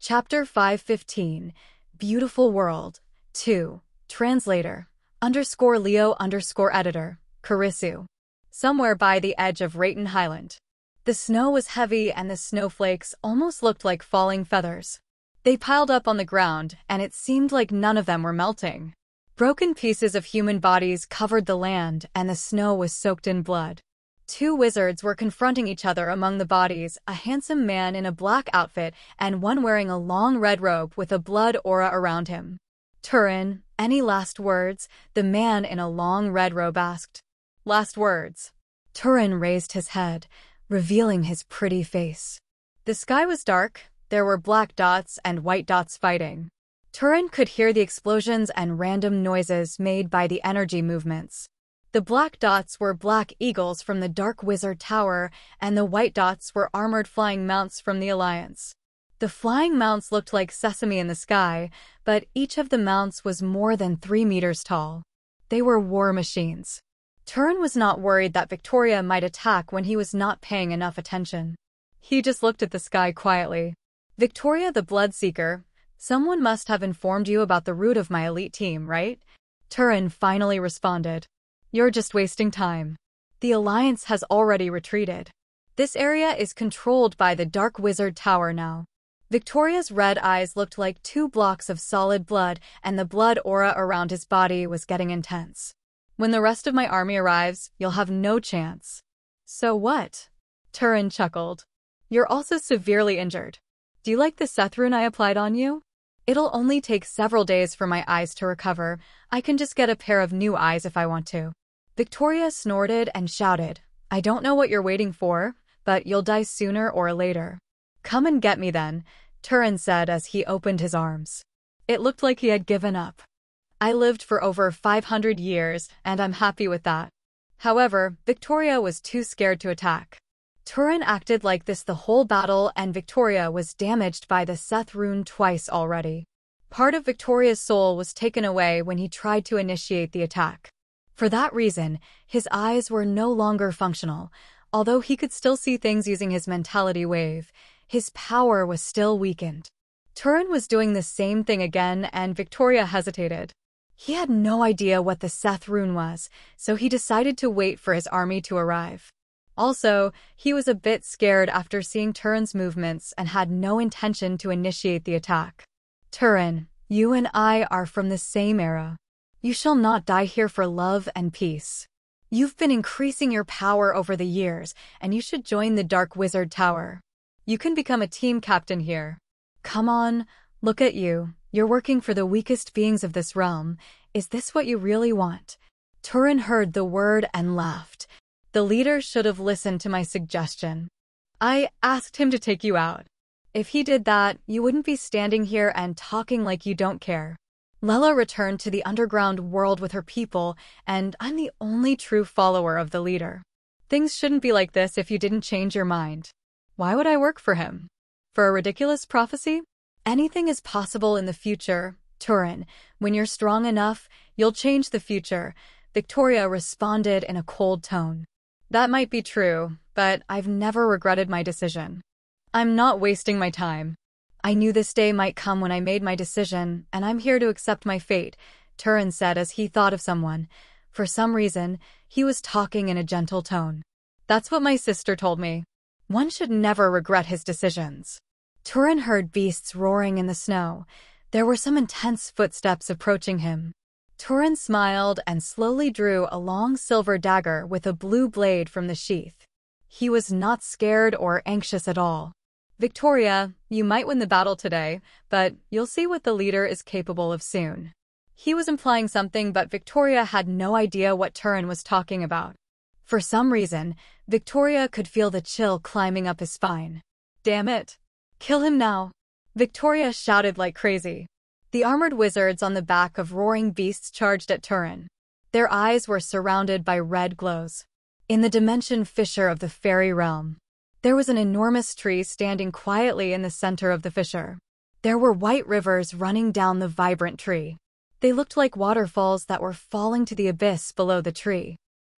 Chapter 515 Beautiful World 2 Translator underscore Leo underscore editor Karisu, somewhere by the edge of Rayton Highland. The snow was heavy and the snowflakes almost looked like falling feathers. They piled up on the ground, and it seemed like none of them were melting. Broken pieces of human bodies covered the land, and the snow was soaked in blood. Two wizards were confronting each other among the bodies, a handsome man in a black outfit and one wearing a long red robe with a blood aura around him. Turin, any last words? The man in a long red robe asked. Last words. Turin raised his head, revealing his pretty face. The sky was dark, there were black dots and white dots fighting. Turin could hear the explosions and random noises made by the energy movements. The black dots were black eagles from the Dark Wizard Tower, and the white dots were armored flying mounts from the Alliance. The flying mounts looked like sesame in the sky, but each of the mounts was more than three meters tall. They were war machines. Turin was not worried that Victoria might attack when he was not paying enough attention. He just looked at the sky quietly. Victoria the Bloodseeker, someone must have informed you about the route of my elite team, right? Turin finally responded. You're just wasting time. The Alliance has already retreated. This area is controlled by the Dark Wizard Tower now. Victoria's red eyes looked like two blocks of solid blood, and the blood aura around his body was getting intense. When the rest of my army arrives, you'll have no chance. So what? Turin chuckled. You're also severely injured. Do you like the sethrun I applied on you? It'll only take several days for my eyes to recover. I can just get a pair of new eyes if I want to. Victoria snorted and shouted, I don't know what you're waiting for, but you'll die sooner or later. Come and get me then, Turin said as he opened his arms. It looked like he had given up. I lived for over 500 years, and I'm happy with that. However, Victoria was too scared to attack. Turin acted like this the whole battle, and Victoria was damaged by the Seth rune twice already. Part of Victoria's soul was taken away when he tried to initiate the attack. For that reason, his eyes were no longer functional. Although he could still see things using his mentality wave, his power was still weakened. Turin was doing the same thing again, and Victoria hesitated. He had no idea what the Seth rune was, so he decided to wait for his army to arrive. Also, he was a bit scared after seeing Turin's movements and had no intention to initiate the attack. Turin, you and I are from the same era. You shall not die here for love and peace. You've been increasing your power over the years, and you should join the Dark Wizard Tower. You can become a team captain here. Come on, Look at you, you're working for the weakest beings of this realm. Is this what you really want? Turin heard the word and laughed. The leader should have listened to my suggestion. I asked him to take you out. If he did that, you wouldn't be standing here and talking like you don't care. Lela returned to the underground world with her people, and I'm the only true follower of the leader. Things shouldn't be like this if you didn't change your mind. Why would I work for him? For a ridiculous prophecy? Anything is possible in the future, Turin. When you're strong enough, you'll change the future, Victoria responded in a cold tone. That might be true, but I've never regretted my decision. I'm not wasting my time. I knew this day might come when I made my decision, and I'm here to accept my fate, Turin said as he thought of someone. For some reason, he was talking in a gentle tone. That's what my sister told me. One should never regret his decisions. Turin heard beasts roaring in the snow. There were some intense footsteps approaching him. Turin smiled and slowly drew a long silver dagger with a blue blade from the sheath. He was not scared or anxious at all. Victoria, you might win the battle today, but you'll see what the leader is capable of soon. He was implying something, but Victoria had no idea what Turin was talking about. For some reason, Victoria could feel the chill climbing up his spine. Damn it, Kill him now! Victoria shouted like crazy. The armored wizards on the back of roaring beasts charged at Turin. Their eyes were surrounded by red glows. In the dimension fissure of the fairy realm, there was an enormous tree standing quietly in the center of the fissure. There were white rivers running down the vibrant tree. They looked like waterfalls that were falling to the abyss below the tree.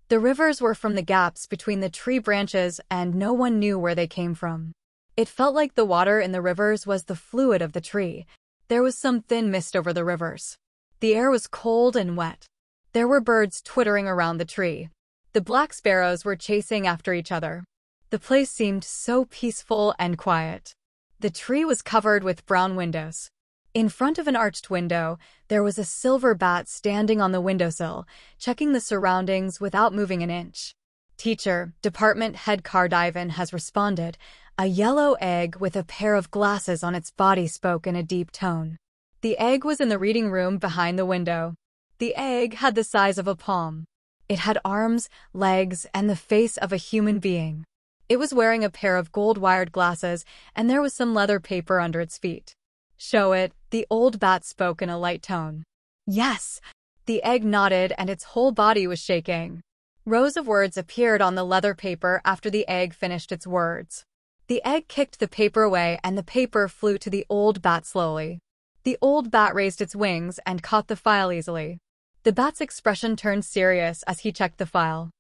The rivers were from the gaps between the tree branches and no one knew where they came from. It felt like the water in the rivers was the fluid of the tree. There was some thin mist over the rivers. The air was cold and wet. There were birds twittering around the tree. The black sparrows were chasing after each other. The place seemed so peaceful and quiet. The tree was covered with brown windows. In front of an arched window, there was a silver bat standing on the windowsill, checking the surroundings without moving an inch. Teacher, Department Head Cardivan has responded. A yellow egg with a pair of glasses on its body spoke in a deep tone. The egg was in the reading room behind the window. The egg had the size of a palm. It had arms, legs, and the face of a human being. It was wearing a pair of gold-wired glasses, and there was some leather paper under its feet. Show it, the old bat spoke in a light tone. Yes! The egg nodded and its whole body was shaking. Rows of words appeared on the leather paper after the egg finished its words. The egg kicked the paper away and the paper flew to the old bat slowly. The old bat raised its wings and caught the file easily. The bat's expression turned serious as he checked the file.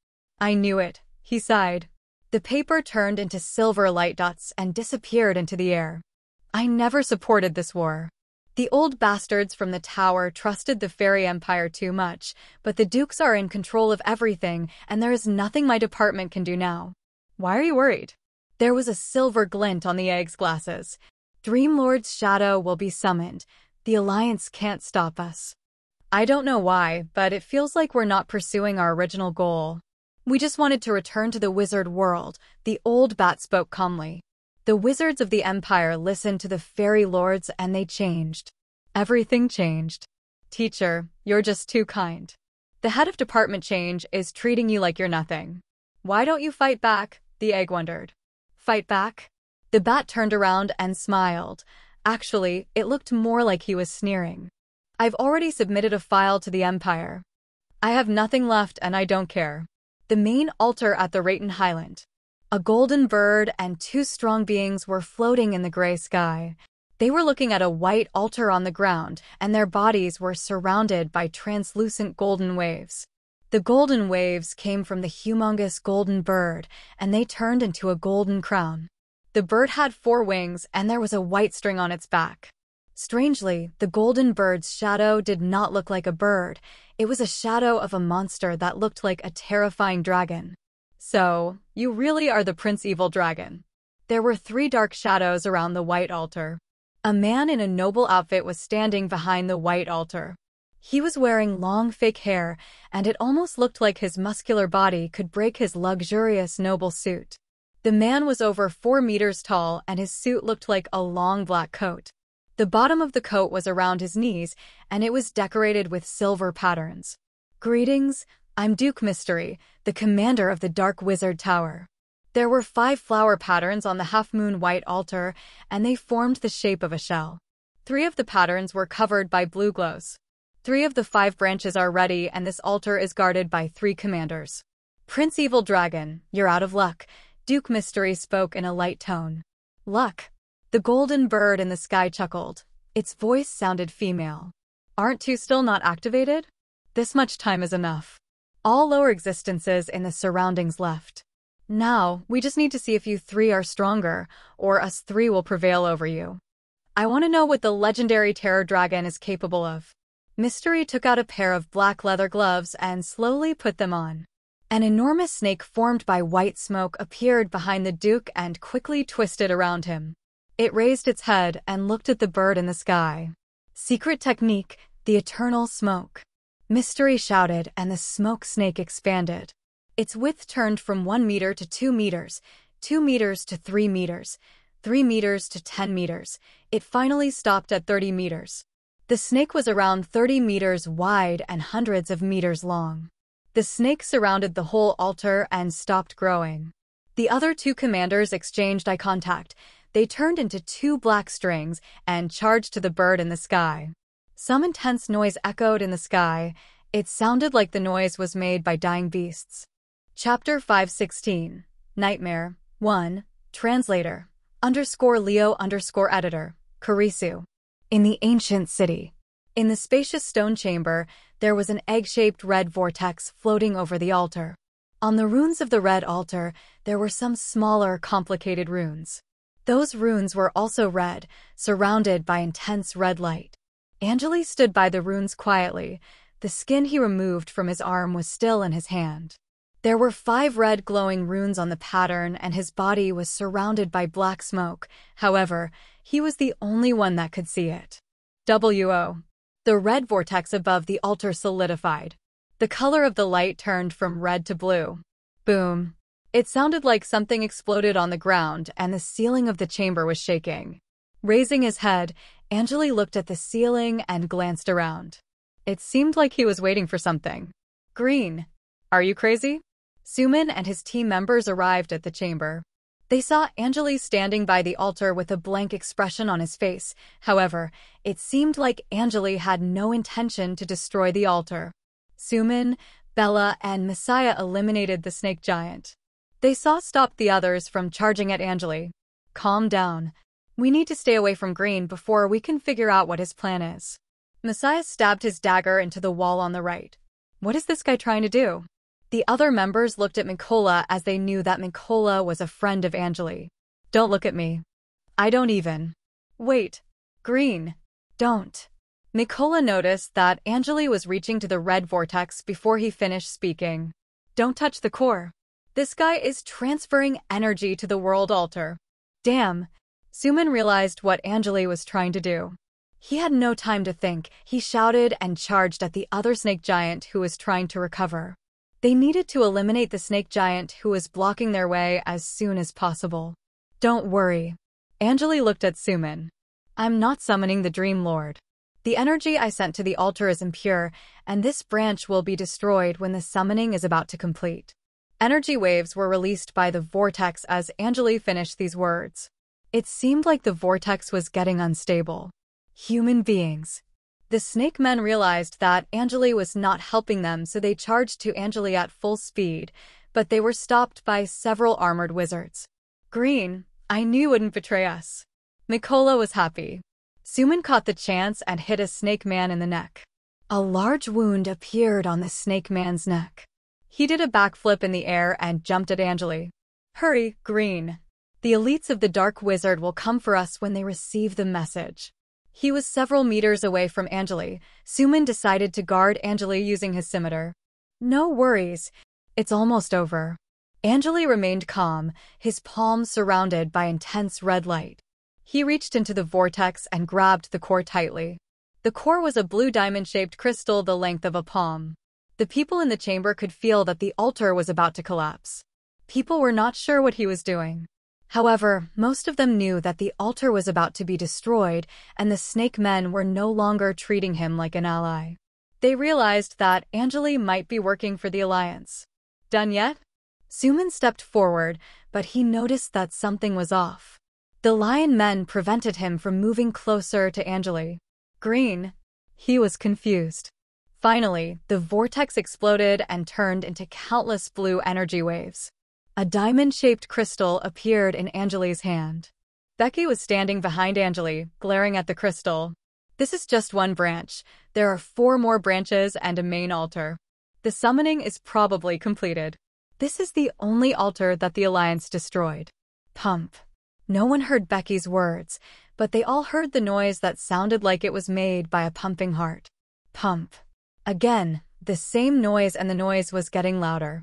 I knew it, he sighed. The paper turned into silver light dots and disappeared into the air. I never supported this war. The old bastards from the tower trusted the fairy empire too much, but the dukes are in control of everything, and there is nothing my department can do now. Why are you worried? There was a silver glint on the egg's glasses. Dreamlord's shadow will be summoned. The Alliance can't stop us. I don't know why, but it feels like we're not pursuing our original goal. We just wanted to return to the wizard world, the old bat spoke calmly. The wizards of the Empire listened to the fairy lords and they changed. Everything changed. Teacher, you're just too kind. The head of department change is treating you like you're nothing. Why don't you fight back? The egg wondered. Fight back? The bat turned around and smiled. Actually, it looked more like he was sneering. I've already submitted a file to the Empire. I have nothing left and I don't care. The main altar at the Rayton Highland. A golden bird and two strong beings were floating in the gray sky. They were looking at a white altar on the ground, and their bodies were surrounded by translucent golden waves. The golden waves came from the humongous golden bird, and they turned into a golden crown. The bird had four wings, and there was a white string on its back. Strangely, the golden bird's shadow did not look like a bird. It was a shadow of a monster that looked like a terrifying dragon. So, you really are the Prince Evil Dragon. There were three dark shadows around the white altar. A man in a noble outfit was standing behind the white altar. He was wearing long fake hair, and it almost looked like his muscular body could break his luxurious noble suit. The man was over four meters tall, and his suit looked like a long black coat. The bottom of the coat was around his knees, and it was decorated with silver patterns. Greetings, I'm Duke Mystery, the commander of the Dark Wizard Tower. There were five flower patterns on the half-moon white altar, and they formed the shape of a shell. Three of the patterns were covered by blue glows. Three of the five branches are ready and this altar is guarded by three commanders. Prince Evil Dragon, you're out of luck, Duke Mystery spoke in a light tone. Luck. The golden bird in the sky chuckled. Its voice sounded female. Aren't two still not activated? This much time is enough. All lower existences in the surroundings left. Now, we just need to see if you three are stronger, or us three will prevail over you. I want to know what the legendary Terror Dragon is capable of. Mystery took out a pair of black leather gloves and slowly put them on. An enormous snake formed by white smoke appeared behind the Duke and quickly twisted around him. It raised its head and looked at the bird in the sky. Secret technique, the eternal smoke. Mystery shouted and the smoke snake expanded. Its width turned from one meter to two meters, two meters to three meters, three meters to ten meters. It finally stopped at 30 meters. The snake was around 30 meters wide and hundreds of meters long. The snake surrounded the whole altar and stopped growing. The other two commanders exchanged eye contact. They turned into two black strings and charged to the bird in the sky. Some intense noise echoed in the sky. It sounded like the noise was made by dying beasts. Chapter 516 Nightmare 1 Translator underscore Leo underscore editor Karisu in the ancient city. In the spacious stone chamber, there was an egg-shaped red vortex floating over the altar. On the runes of the red altar, there were some smaller, complicated runes. Those runes were also red, surrounded by intense red light. Angeli stood by the runes quietly. The skin he removed from his arm was still in his hand. There were five red glowing runes on the pattern, and his body was surrounded by black smoke. However, he was the only one that could see it. WO. The red vortex above the altar solidified. The color of the light turned from red to blue. Boom. It sounded like something exploded on the ground, and the ceiling of the chamber was shaking. Raising his head, Angeli looked at the ceiling and glanced around. It seemed like he was waiting for something. Green. Are you crazy? Suman and his team members arrived at the chamber. They saw Angeli standing by the altar with a blank expression on his face. However, it seemed like Angeli had no intention to destroy the altar. Suman, Bella, and Messiah eliminated the snake giant. They saw stop the others from charging at Angeli. Calm down. We need to stay away from Green before we can figure out what his plan is. Messiah stabbed his dagger into the wall on the right. What is this guy trying to do? The other members looked at Minkola as they knew that Minkola was a friend of Angeli. Don't look at me. I don't even. Wait. Green. Don't. Mikola noticed that Angeli was reaching to the red vortex before he finished speaking. Don't touch the core. This guy is transferring energy to the world altar. Damn. Suman realized what Angeli was trying to do. He had no time to think. He shouted and charged at the other snake giant who was trying to recover. They needed to eliminate the snake giant who was blocking their way as soon as possible. Don't worry. Anjali looked at Suman. I'm not summoning the Dream Lord. The energy I sent to the altar is impure, and this branch will be destroyed when the summoning is about to complete. Energy waves were released by the vortex as Anjali finished these words. It seemed like the vortex was getting unstable. Human beings, the snake men realized that Angeli was not helping them, so they charged to Angeli at full speed, but they were stopped by several armored wizards. Green, I knew you wouldn't betray us. Mikola was happy. Suman caught the chance and hit a snake man in the neck. A large wound appeared on the snake man's neck. He did a backflip in the air and jumped at Angeli. Hurry, Green. The elites of the Dark Wizard will come for us when they receive the message. He was several meters away from Angeli. Suman decided to guard Angeli using his scimitar. No worries. It's almost over. Angeli remained calm, his palms surrounded by intense red light. He reached into the vortex and grabbed the core tightly. The core was a blue diamond-shaped crystal the length of a palm. The people in the chamber could feel that the altar was about to collapse. People were not sure what he was doing. However, most of them knew that the altar was about to be destroyed and the snake men were no longer treating him like an ally. They realized that Angeli might be working for the Alliance. Done yet? Suman stepped forward, but he noticed that something was off. The lion men prevented him from moving closer to Angeli. Green. He was confused. Finally, the vortex exploded and turned into countless blue energy waves. A diamond-shaped crystal appeared in Anjali's hand. Becky was standing behind Anjali, glaring at the crystal. This is just one branch. There are four more branches and a main altar. The summoning is probably completed. This is the only altar that the Alliance destroyed. Pump. No one heard Becky's words, but they all heard the noise that sounded like it was made by a pumping heart. Pump. Again, the same noise and the noise was getting louder.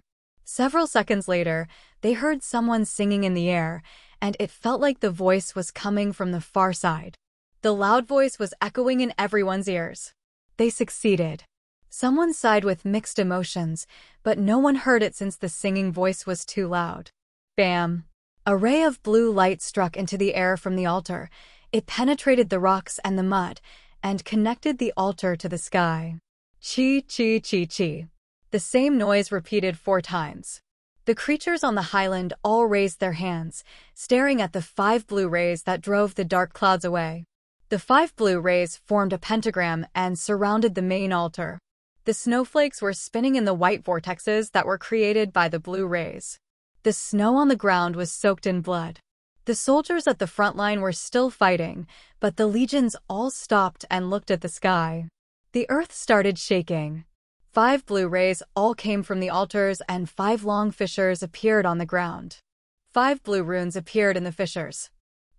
Several seconds later, they heard someone singing in the air, and it felt like the voice was coming from the far side. The loud voice was echoing in everyone's ears. They succeeded. Someone sighed with mixed emotions, but no one heard it since the singing voice was too loud. Bam! A ray of blue light struck into the air from the altar. It penetrated the rocks and the mud, and connected the altar to the sky. Chi, chi, chi, chi the same noise repeated four times. The creatures on the highland all raised their hands, staring at the five blue rays that drove the dark clouds away. The five blue rays formed a pentagram and surrounded the main altar. The snowflakes were spinning in the white vortexes that were created by the blue rays. The snow on the ground was soaked in blood. The soldiers at the front line were still fighting, but the legions all stopped and looked at the sky. The earth started shaking. 5 blue Blu-rays all came from the altars and five long fissures appeared on the ground. Five blue runes appeared in the fissures.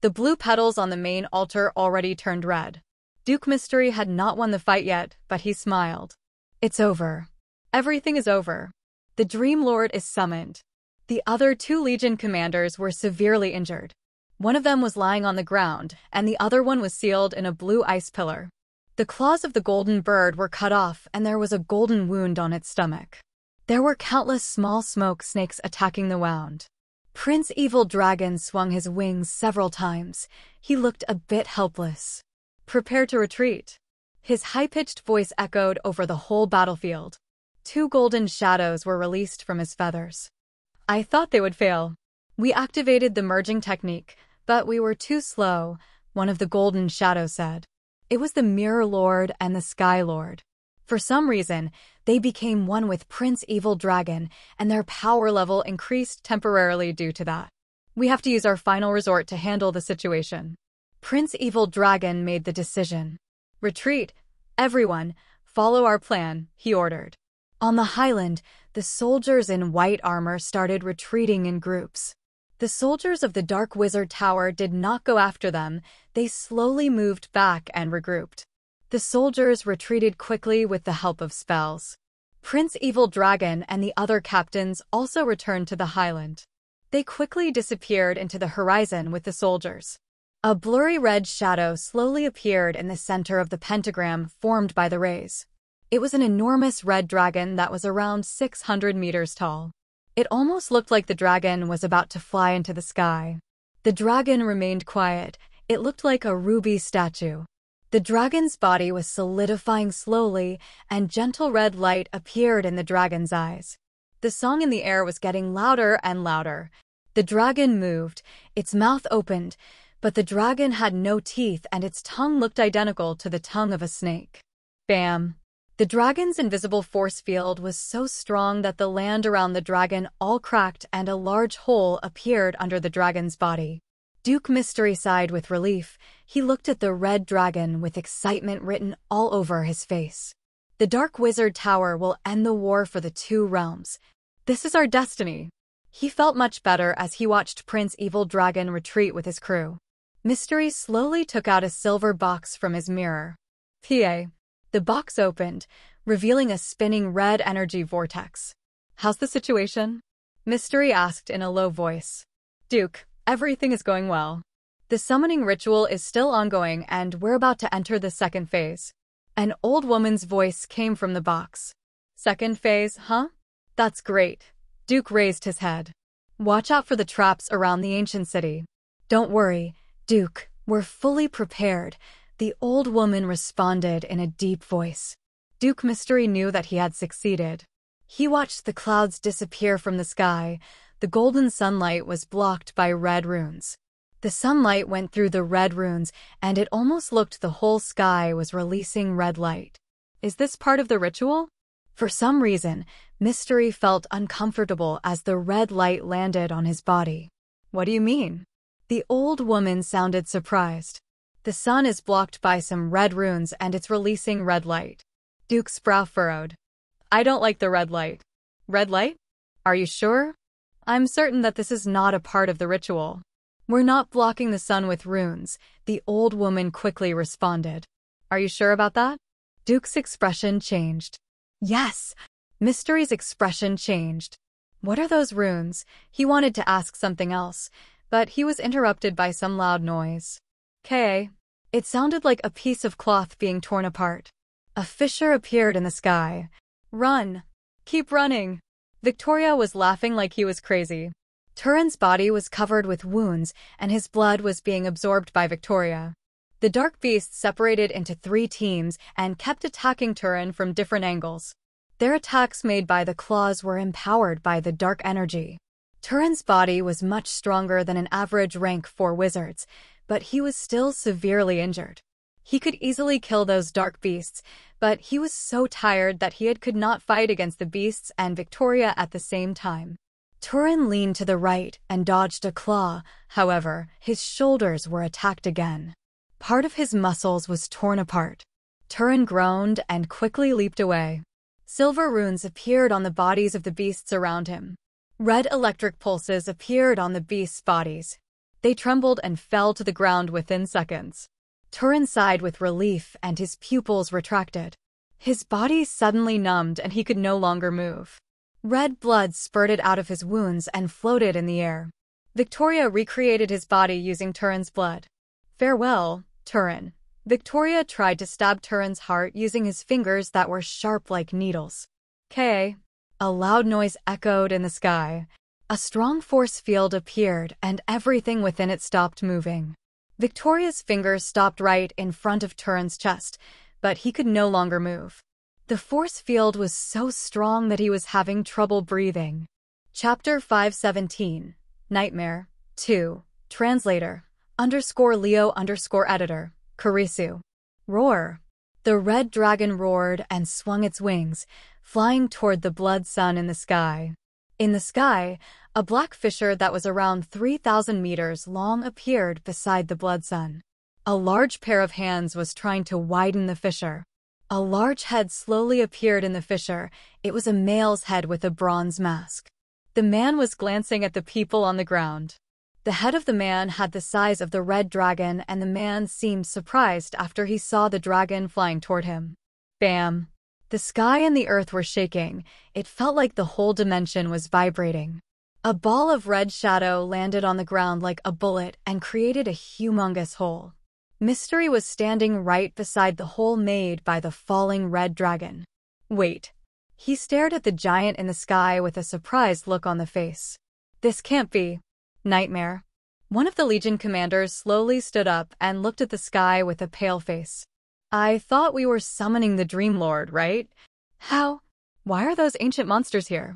The blue petals on the main altar already turned red. Duke Mystery had not won the fight yet, but he smiled. It's over. Everything is over. The Dream Lord is summoned. The other two Legion commanders were severely injured. One of them was lying on the ground, and the other one was sealed in a blue ice pillar. The claws of the golden bird were cut off, and there was a golden wound on its stomach. There were countless small smoke snakes attacking the wound. Prince Evil Dragon swung his wings several times. He looked a bit helpless. Prepare to retreat. His high-pitched voice echoed over the whole battlefield. Two golden shadows were released from his feathers. I thought they would fail. We activated the merging technique, but we were too slow, one of the golden shadows said. It was the Mirror Lord and the Sky Lord. For some reason, they became one with Prince Evil Dragon, and their power level increased temporarily due to that. We have to use our final resort to handle the situation. Prince Evil Dragon made the decision. Retreat, everyone, follow our plan, he ordered. On the highland, the soldiers in white armor started retreating in groups. The soldiers of the Dark Wizard Tower did not go after them, they slowly moved back and regrouped. The soldiers retreated quickly with the help of spells. Prince Evil Dragon and the other captains also returned to the highland. They quickly disappeared into the horizon with the soldiers. A blurry red shadow slowly appeared in the center of the pentagram formed by the rays. It was an enormous red dragon that was around 600 meters tall. It almost looked like the dragon was about to fly into the sky. The dragon remained quiet. It looked like a ruby statue. The dragon's body was solidifying slowly, and gentle red light appeared in the dragon's eyes. The song in the air was getting louder and louder. The dragon moved, its mouth opened, but the dragon had no teeth and its tongue looked identical to the tongue of a snake. Bam. The dragon's invisible force field was so strong that the land around the dragon all cracked and a large hole appeared under the dragon's body. Duke Mystery sighed with relief. He looked at the red dragon with excitement written all over his face. The Dark Wizard Tower will end the war for the two realms. This is our destiny. He felt much better as he watched Prince Evil Dragon retreat with his crew. Mystery slowly took out a silver box from his mirror. PA, the box opened, revealing a spinning red energy vortex. How's the situation? Mystery asked in a low voice. Duke, everything is going well. The summoning ritual is still ongoing and we're about to enter the second phase. An old woman's voice came from the box. Second phase, huh? That's great. Duke raised his head. Watch out for the traps around the ancient city. Don't worry, Duke, we're fully prepared. The old woman responded in a deep voice. Duke Mystery knew that he had succeeded. He watched the clouds disappear from the sky. The golden sunlight was blocked by red runes. The sunlight went through the red runes, and it almost looked the whole sky was releasing red light. Is this part of the ritual? For some reason, Mystery felt uncomfortable as the red light landed on his body. What do you mean? The old woman sounded surprised. The sun is blocked by some red runes and it's releasing red light. Duke's brow furrowed. I don't like the red light. Red light? Are you sure? I'm certain that this is not a part of the ritual. We're not blocking the sun with runes, the old woman quickly responded. Are you sure about that? Duke's expression changed. Yes! Mystery's expression changed. What are those runes? He wanted to ask something else, but he was interrupted by some loud noise. K. It sounded like a piece of cloth being torn apart. A fissure appeared in the sky. Run! Keep running! Victoria was laughing like he was crazy. Turin's body was covered with wounds, and his blood was being absorbed by Victoria. The dark beasts separated into three teams and kept attacking Turin from different angles. Their attacks made by the claws were empowered by the dark energy. Turin's body was much stronger than an average rank 4 wizard's, but he was still severely injured. He could easily kill those dark beasts, but he was so tired that he could not fight against the beasts and Victoria at the same time. Turin leaned to the right and dodged a claw, however, his shoulders were attacked again. Part of his muscles was torn apart. Turin groaned and quickly leaped away. Silver runes appeared on the bodies of the beasts around him. Red electric pulses appeared on the beasts' bodies, they trembled and fell to the ground within seconds. Turin sighed with relief and his pupils retracted. His body suddenly numbed and he could no longer move. Red blood spurted out of his wounds and floated in the air. Victoria recreated his body using Turin's blood. Farewell, Turin. Victoria tried to stab Turin's heart using his fingers that were sharp like needles. K. A loud noise echoed in the sky, a strong force field appeared and everything within it stopped moving. Victoria's fingers stopped right in front of Turin's chest, but he could no longer move. The force field was so strong that he was having trouble breathing. Chapter 517 Nightmare 2 Translator underscore Leo underscore editor Karisu. Roar. The red dragon roared and swung its wings, flying toward the blood sun in the sky. In the sky, a black fissure that was around 3,000 meters long appeared beside the blood sun. A large pair of hands was trying to widen the fissure. A large head slowly appeared in the fissure. It was a male's head with a bronze mask. The man was glancing at the people on the ground. The head of the man had the size of the red dragon, and the man seemed surprised after he saw the dragon flying toward him. Bam! The sky and the earth were shaking. It felt like the whole dimension was vibrating. A ball of red shadow landed on the ground like a bullet and created a humongous hole. Mystery was standing right beside the hole made by the falling red dragon. Wait. He stared at the giant in the sky with a surprised look on the face. This can't be. Nightmare. One of the Legion commanders slowly stood up and looked at the sky with a pale face. I thought we were summoning the Dream Lord, right? How? Why are those ancient monsters here?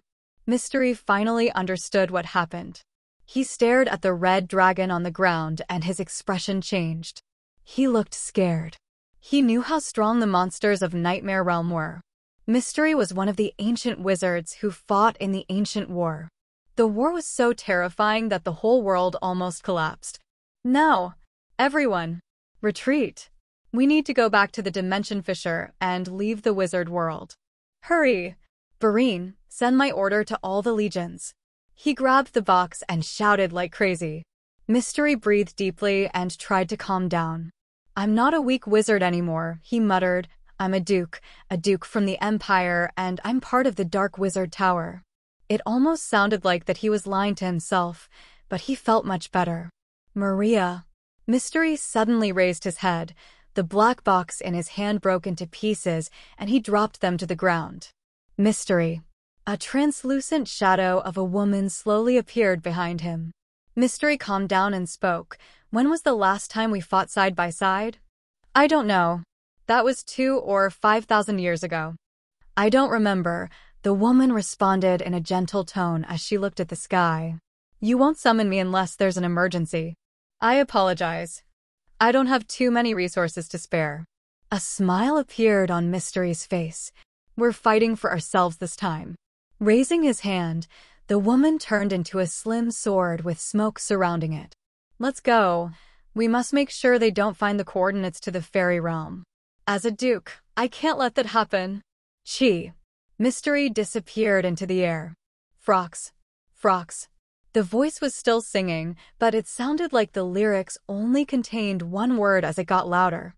Mystery finally understood what happened. He stared at the red dragon on the ground and his expression changed. He looked scared. He knew how strong the monsters of Nightmare Realm were. Mystery was one of the ancient wizards who fought in the ancient war. The war was so terrifying that the whole world almost collapsed. Now, everyone, retreat. We need to go back to the Dimension Fisher and leave the wizard world. Hurry, Barine, send my order to all the legions. He grabbed the box and shouted like crazy. Mystery breathed deeply and tried to calm down. I'm not a weak wizard anymore, he muttered. I'm a duke, a duke from the Empire, and I'm part of the Dark Wizard Tower. It almost sounded like that he was lying to himself, but he felt much better. Maria. Mystery suddenly raised his head. The black box in his hand broke into pieces, and he dropped them to the ground. Mystery. A translucent shadow of a woman slowly appeared behind him. Mystery calmed down and spoke. When was the last time we fought side by side? I don't know. That was two or five thousand years ago. I don't remember, the woman responded in a gentle tone as she looked at the sky. You won't summon me unless there's an emergency. I apologize. I don't have too many resources to spare. A smile appeared on Mystery's face. We're fighting for ourselves this time. Raising his hand, the woman turned into a slim sword with smoke surrounding it. Let's go. We must make sure they don't find the coordinates to the fairy realm. As a duke, I can't let that happen. Chi. Mystery disappeared into the air. Frocks. Frocks. The voice was still singing, but it sounded like the lyrics only contained one word as it got louder.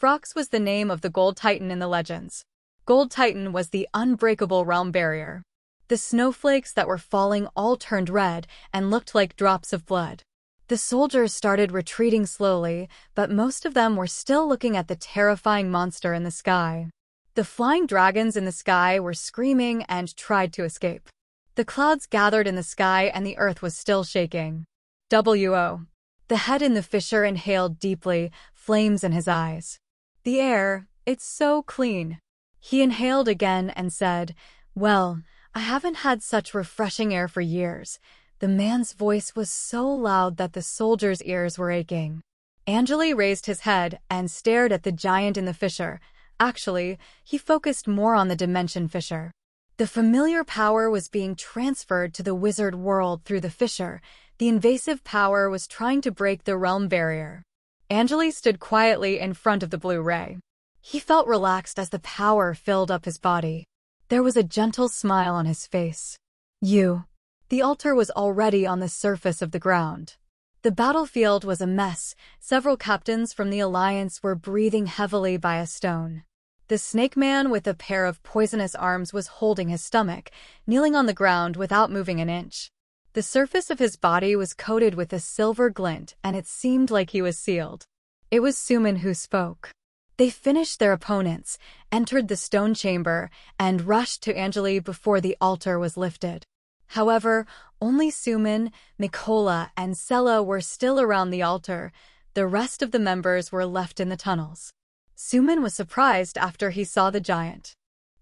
Frox was the name of the gold titan in the legends. Gold Titan was the unbreakable realm barrier. The snowflakes that were falling all turned red and looked like drops of blood. The soldiers started retreating slowly, but most of them were still looking at the terrifying monster in the sky. The flying dragons in the sky were screaming and tried to escape. The clouds gathered in the sky and the earth was still shaking. W.O. The head in the fissure inhaled deeply, flames in his eyes. The air, it's so clean. He inhaled again and said, Well, I haven't had such refreshing air for years. The man's voice was so loud that the soldier's ears were aching. Angeli raised his head and stared at the giant in the fissure. Actually, he focused more on the dimension fissure. The familiar power was being transferred to the wizard world through the fissure. The invasive power was trying to break the realm barrier. Angeli stood quietly in front of the blue ray. He felt relaxed as the power filled up his body. There was a gentle smile on his face. You. The altar was already on the surface of the ground. The battlefield was a mess. Several captains from the Alliance were breathing heavily by a stone. The snake man with a pair of poisonous arms was holding his stomach, kneeling on the ground without moving an inch. The surface of his body was coated with a silver glint, and it seemed like he was sealed. It was Suman who spoke. They finished their opponents, entered the stone chamber, and rushed to Angeli before the altar was lifted. However, only Suman, Mikola, and Sela were still around the altar. The rest of the members were left in the tunnels. Suman was surprised after he saw the giant.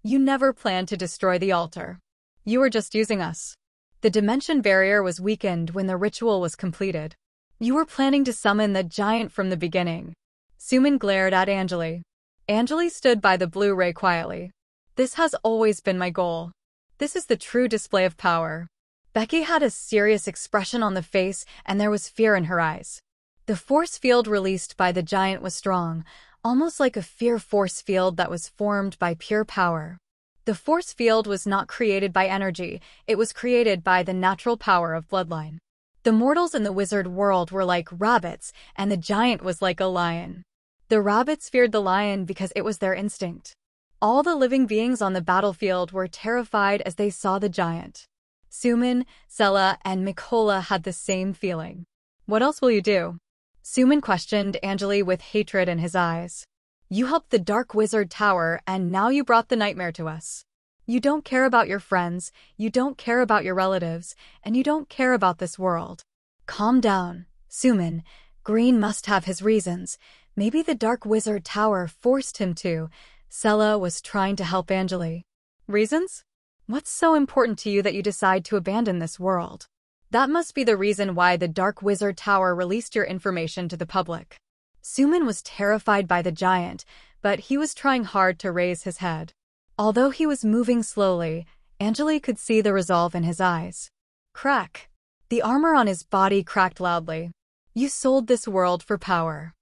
You never planned to destroy the altar. You were just using us. The dimension barrier was weakened when the ritual was completed. You were planning to summon the giant from the beginning. Suman glared at Anjali. Anjali stood by the Blu-ray quietly. This has always been my goal. This is the true display of power. Becky had a serious expression on the face and there was fear in her eyes. The force field released by the giant was strong, almost like a fear force field that was formed by pure power. The force field was not created by energy, it was created by the natural power of bloodline. The mortals in the wizard world were like rabbits, and the giant was like a lion. The rabbits feared the lion because it was their instinct. All the living beings on the battlefield were terrified as they saw the giant. Suman, Sela, and Mikola had the same feeling. What else will you do? Suman questioned Angeli with hatred in his eyes. You helped the Dark Wizard Tower, and now you brought the nightmare to us. You don't care about your friends, you don't care about your relatives, and you don't care about this world. Calm down, Suman. Green must have his reasons. Maybe the Dark Wizard Tower forced him to. Sella was trying to help Angeli. Reasons? What's so important to you that you decide to abandon this world? That must be the reason why the Dark Wizard Tower released your information to the public. Suman was terrified by the giant, but he was trying hard to raise his head. Although he was moving slowly, Angeli could see the resolve in his eyes. Crack. The armor on his body cracked loudly. You sold this world for power.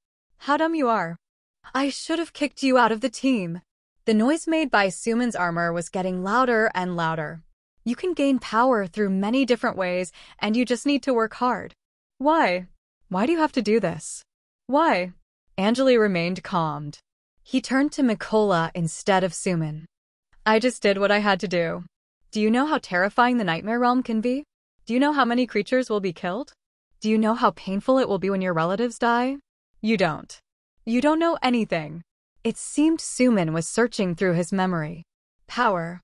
How dumb you are. I should have kicked you out of the team. The noise made by Suman's armor was getting louder and louder. You can gain power through many different ways, and you just need to work hard. Why? Why do you have to do this? Why? Angeli remained calmed. He turned to Mikola instead of Suman. I just did what I had to do. Do you know how terrifying the Nightmare Realm can be? Do you know how many creatures will be killed? Do you know how painful it will be when your relatives die? You don't. You don't know anything. It seemed Suman was searching through his memory. Power.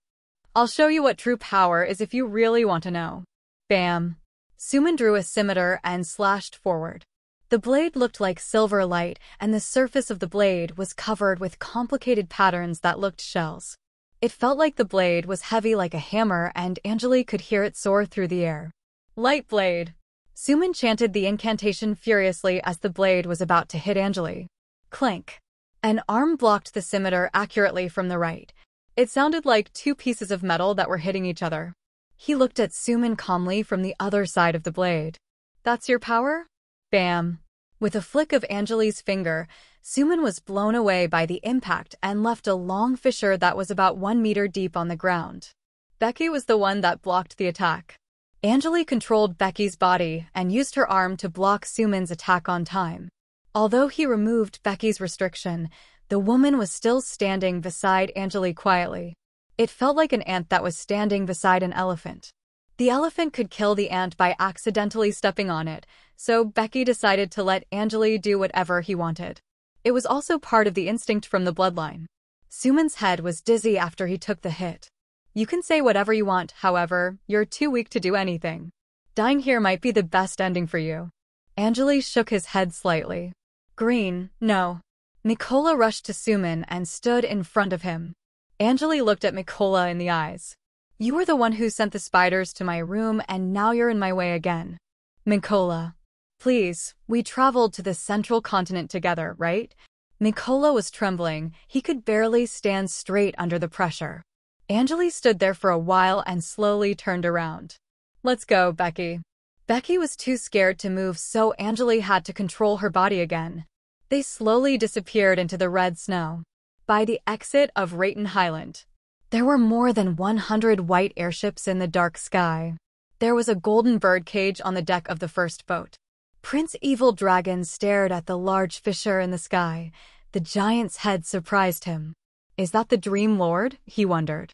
I'll show you what true power is if you really want to know. Bam. Suman drew a scimitar and slashed forward. The blade looked like silver light, and the surface of the blade was covered with complicated patterns that looked shells. It felt like the blade was heavy like a hammer, and Angelique could hear it soar through the air. Light blade! Suman chanted the incantation furiously as the blade was about to hit Anjali. Clank. An arm blocked the scimitar accurately from the right. It sounded like two pieces of metal that were hitting each other. He looked at Suman calmly from the other side of the blade. That's your power? Bam. With a flick of Anjali's finger, Suman was blown away by the impact and left a long fissure that was about one meter deep on the ground. Becky was the one that blocked the attack. Angeli controlled Becky's body and used her arm to block Suman's attack on time. Although he removed Becky's restriction, the woman was still standing beside Angeli quietly. It felt like an ant that was standing beside an elephant. The elephant could kill the ant by accidentally stepping on it, so Becky decided to let Angeli do whatever he wanted. It was also part of the instinct from the bloodline. Suman's head was dizzy after he took the hit. You can say whatever you want, however, you're too weak to do anything. Dying here might be the best ending for you. Angeli shook his head slightly. Green, no. Mikola rushed to Suman and stood in front of him. Angeli looked at Mikola in the eyes. You were the one who sent the spiders to my room and now you're in my way again. Mikola. Please, we traveled to the central continent together, right? Mikola was trembling. He could barely stand straight under the pressure. Angeli stood there for a while and slowly turned around. Let's go, Becky. Becky was too scared to move, so Angeli had to control her body again. They slowly disappeared into the red snow. By the exit of Rayton Highland, there were more than 100 white airships in the dark sky. There was a golden birdcage on the deck of the first boat. Prince Evil Dragon stared at the large fissure in the sky. The giant's head surprised him. Is that the Dream Lord? he wondered.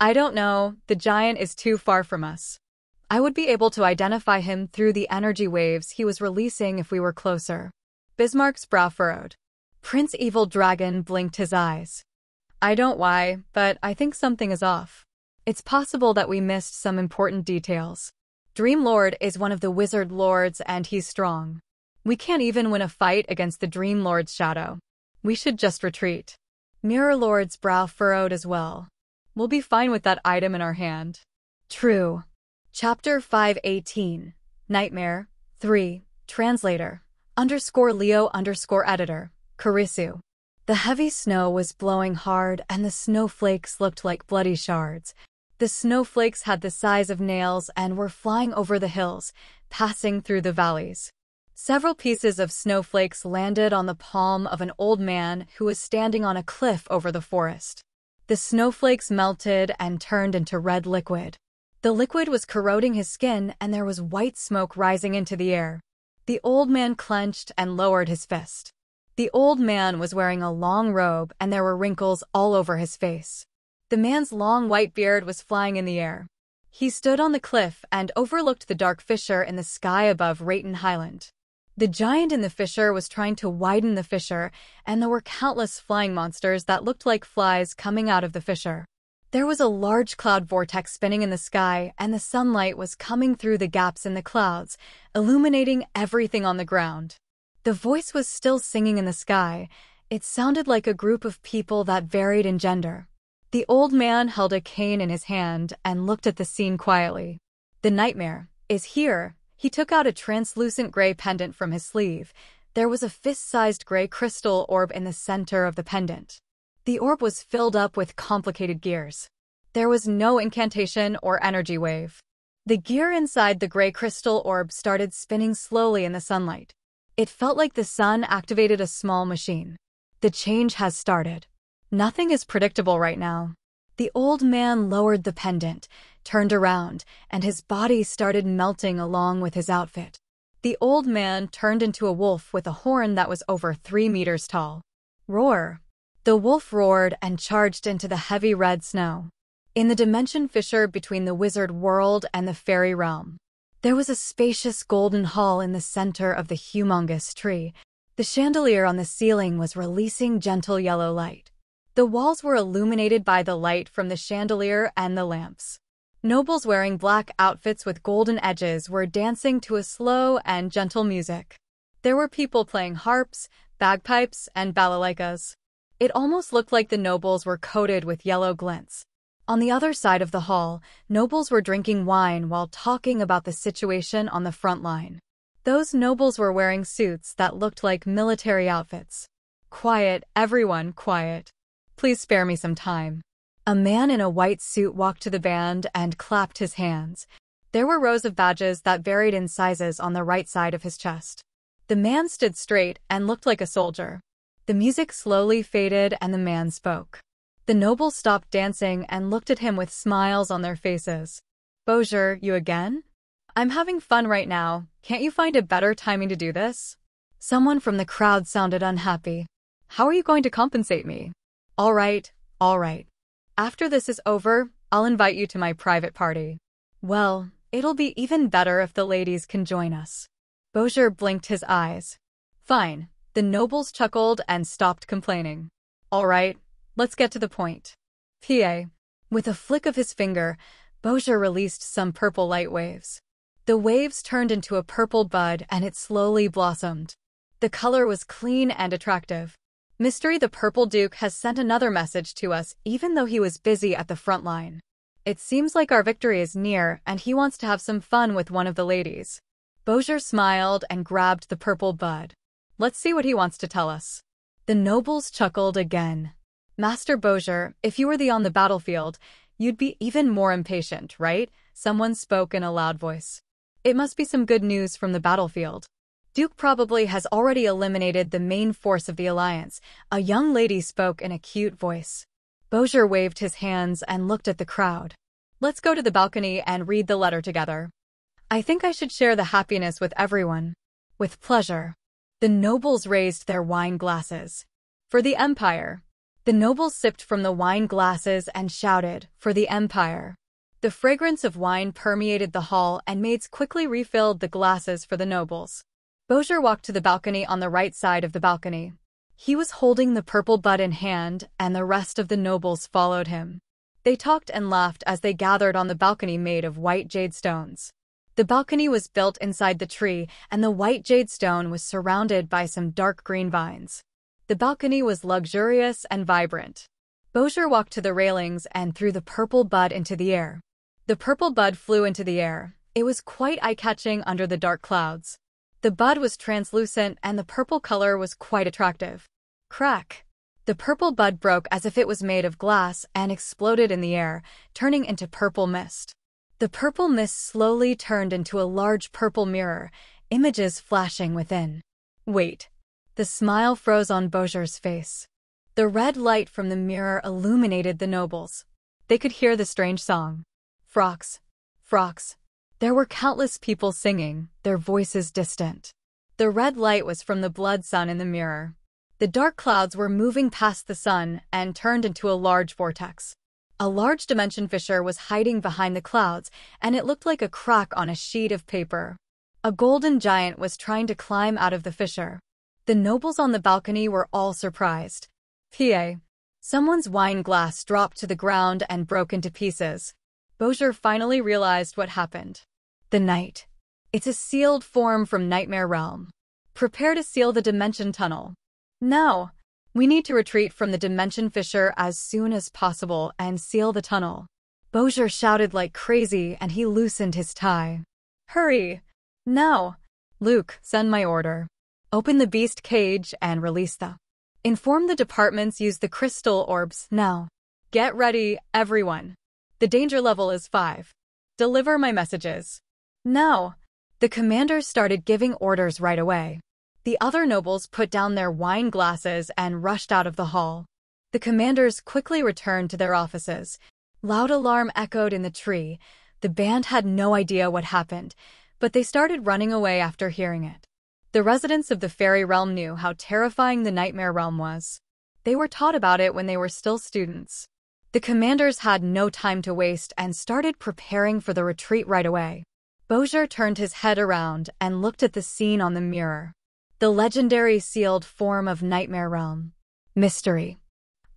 I don't know, the giant is too far from us. I would be able to identify him through the energy waves he was releasing if we were closer. Bismarck's brow furrowed. Prince Evil Dragon blinked his eyes. I don't why, but I think something is off. It's possible that we missed some important details. Dream Lord is one of the Wizard Lords and he's strong. We can't even win a fight against the Dream Lord's shadow. We should just retreat. Mirror Lord's brow furrowed as well. We'll be fine with that item in our hand. True. Chapter 518 Nightmare 3 Translator underscore Leo underscore editor Karisu. The heavy snow was blowing hard, and the snowflakes looked like bloody shards. The snowflakes had the size of nails and were flying over the hills, passing through the valleys. Several pieces of snowflakes landed on the palm of an old man who was standing on a cliff over the forest. The snowflakes melted and turned into red liquid. The liquid was corroding his skin, and there was white smoke rising into the air. The old man clenched and lowered his fist. The old man was wearing a long robe, and there were wrinkles all over his face. The man's long white beard was flying in the air. He stood on the cliff and overlooked the dark fissure in the sky above Rayton Highland. The giant in the fissure was trying to widen the fissure, and there were countless flying monsters that looked like flies coming out of the fissure. There was a large cloud vortex spinning in the sky, and the sunlight was coming through the gaps in the clouds, illuminating everything on the ground. The voice was still singing in the sky. It sounded like a group of people that varied in gender. The old man held a cane in his hand and looked at the scene quietly. The nightmare is here, he took out a translucent gray pendant from his sleeve. There was a fist-sized gray crystal orb in the center of the pendant. The orb was filled up with complicated gears. There was no incantation or energy wave. The gear inside the gray crystal orb started spinning slowly in the sunlight. It felt like the sun activated a small machine. The change has started. Nothing is predictable right now. The old man lowered the pendant, turned around, and his body started melting along with his outfit. The old man turned into a wolf with a horn that was over three meters tall. Roar! The wolf roared and charged into the heavy red snow. In the dimension fissure between the wizard world and the fairy realm, there was a spacious golden hall in the center of the humongous tree. The chandelier on the ceiling was releasing gentle yellow light. The walls were illuminated by the light from the chandelier and the lamps. Nobles wearing black outfits with golden edges were dancing to a slow and gentle music. There were people playing harps, bagpipes, and balalaikas. It almost looked like the nobles were coated with yellow glints. On the other side of the hall, nobles were drinking wine while talking about the situation on the front line. Those nobles were wearing suits that looked like military outfits. Quiet, everyone, quiet. Please spare me some time. A man in a white suit walked to the band and clapped his hands. There were rows of badges that varied in sizes on the right side of his chest. The man stood straight and looked like a soldier. The music slowly faded and the man spoke. The nobles stopped dancing and looked at him with smiles on their faces. Bozier, you again? I'm having fun right now. Can't you find a better timing to do this? Someone from the crowd sounded unhappy. How are you going to compensate me? All right, all right. After this is over, I'll invite you to my private party. Well, it'll be even better if the ladies can join us. Bozier blinked his eyes. Fine. The nobles chuckled and stopped complaining. All right, let's get to the point. PA. With a flick of his finger, Bozier released some purple light waves. The waves turned into a purple bud and it slowly blossomed. The color was clean and attractive. Mystery the Purple Duke has sent another message to us even though he was busy at the front line. It seems like our victory is near and he wants to have some fun with one of the ladies. Bozier smiled and grabbed the purple bud. Let's see what he wants to tell us. The nobles chuckled again. Master Bozier, if you were the on the battlefield, you'd be even more impatient, right? Someone spoke in a loud voice. It must be some good news from the battlefield. Duke probably has already eliminated the main force of the alliance. A young lady spoke in a cute voice. Bozier waved his hands and looked at the crowd. Let's go to the balcony and read the letter together. I think I should share the happiness with everyone. With pleasure. The nobles raised their wine glasses. For the empire. The nobles sipped from the wine glasses and shouted, for the empire. The fragrance of wine permeated the hall and maids quickly refilled the glasses for the nobles. Bozier walked to the balcony on the right side of the balcony. He was holding the purple bud in hand, and the rest of the nobles followed him. They talked and laughed as they gathered on the balcony made of white jade stones. The balcony was built inside the tree, and the white jade stone was surrounded by some dark green vines. The balcony was luxurious and vibrant. Bozier walked to the railings and threw the purple bud into the air. The purple bud flew into the air. It was quite eye-catching under the dark clouds. The bud was translucent and the purple color was quite attractive. Crack! The purple bud broke as if it was made of glass and exploded in the air, turning into purple mist. The purple mist slowly turned into a large purple mirror, images flashing within. Wait. The smile froze on Beaujier's face. The red light from the mirror illuminated the nobles. They could hear the strange song. Frocks, frocks, there were countless people singing, their voices distant. The red light was from the blood sun in the mirror. The dark clouds were moving past the sun and turned into a large vortex. A large dimension fissure was hiding behind the clouds, and it looked like a crack on a sheet of paper. A golden giant was trying to climb out of the fissure. The nobles on the balcony were all surprised. P.A. Someone's wine glass dropped to the ground and broke into pieces. Bozier finally realized what happened. The Night. It's a sealed form from Nightmare Realm. Prepare to seal the Dimension Tunnel. No, we need to retreat from the Dimension Fissure as soon as possible and seal the tunnel. Bozier shouted like crazy and he loosened his tie. Hurry! No! Luke, send my order. Open the beast cage and release them. Inform the departments use the crystal orbs now. Get ready, everyone. The danger level is 5. Deliver my messages. No. The commander started giving orders right away. The other nobles put down their wine glasses and rushed out of the hall. The commanders quickly returned to their offices. Loud alarm echoed in the tree. The band had no idea what happened, but they started running away after hearing it. The residents of the fairy realm knew how terrifying the nightmare realm was. They were taught about it when they were still students. The commanders had no time to waste and started preparing for the retreat right away. Bozier turned his head around and looked at the scene on the mirror. The legendary sealed form of Nightmare Realm. Mystery.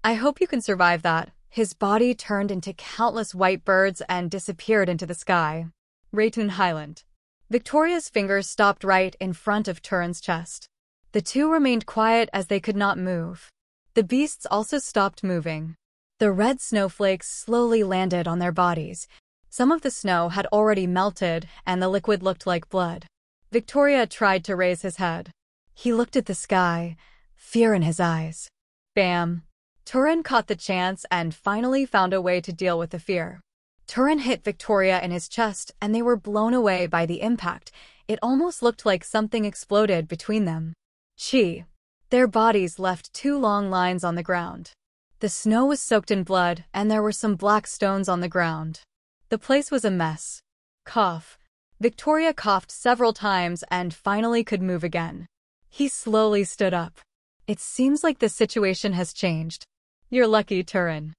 I hope you can survive that. His body turned into countless white birds and disappeared into the sky. Rayton Highland. Victoria's fingers stopped right in front of Turin's chest. The two remained quiet as they could not move. The beasts also stopped moving. The red snowflakes slowly landed on their bodies. Some of the snow had already melted, and the liquid looked like blood. Victoria tried to raise his head. He looked at the sky, fear in his eyes. Bam. Turin caught the chance and finally found a way to deal with the fear. Turin hit Victoria in his chest, and they were blown away by the impact. It almost looked like something exploded between them. Chi. Their bodies left two long lines on the ground. The snow was soaked in blood, and there were some black stones on the ground. The place was a mess. Cough. Victoria coughed several times and finally could move again. He slowly stood up. It seems like the situation has changed. You're lucky, Turin.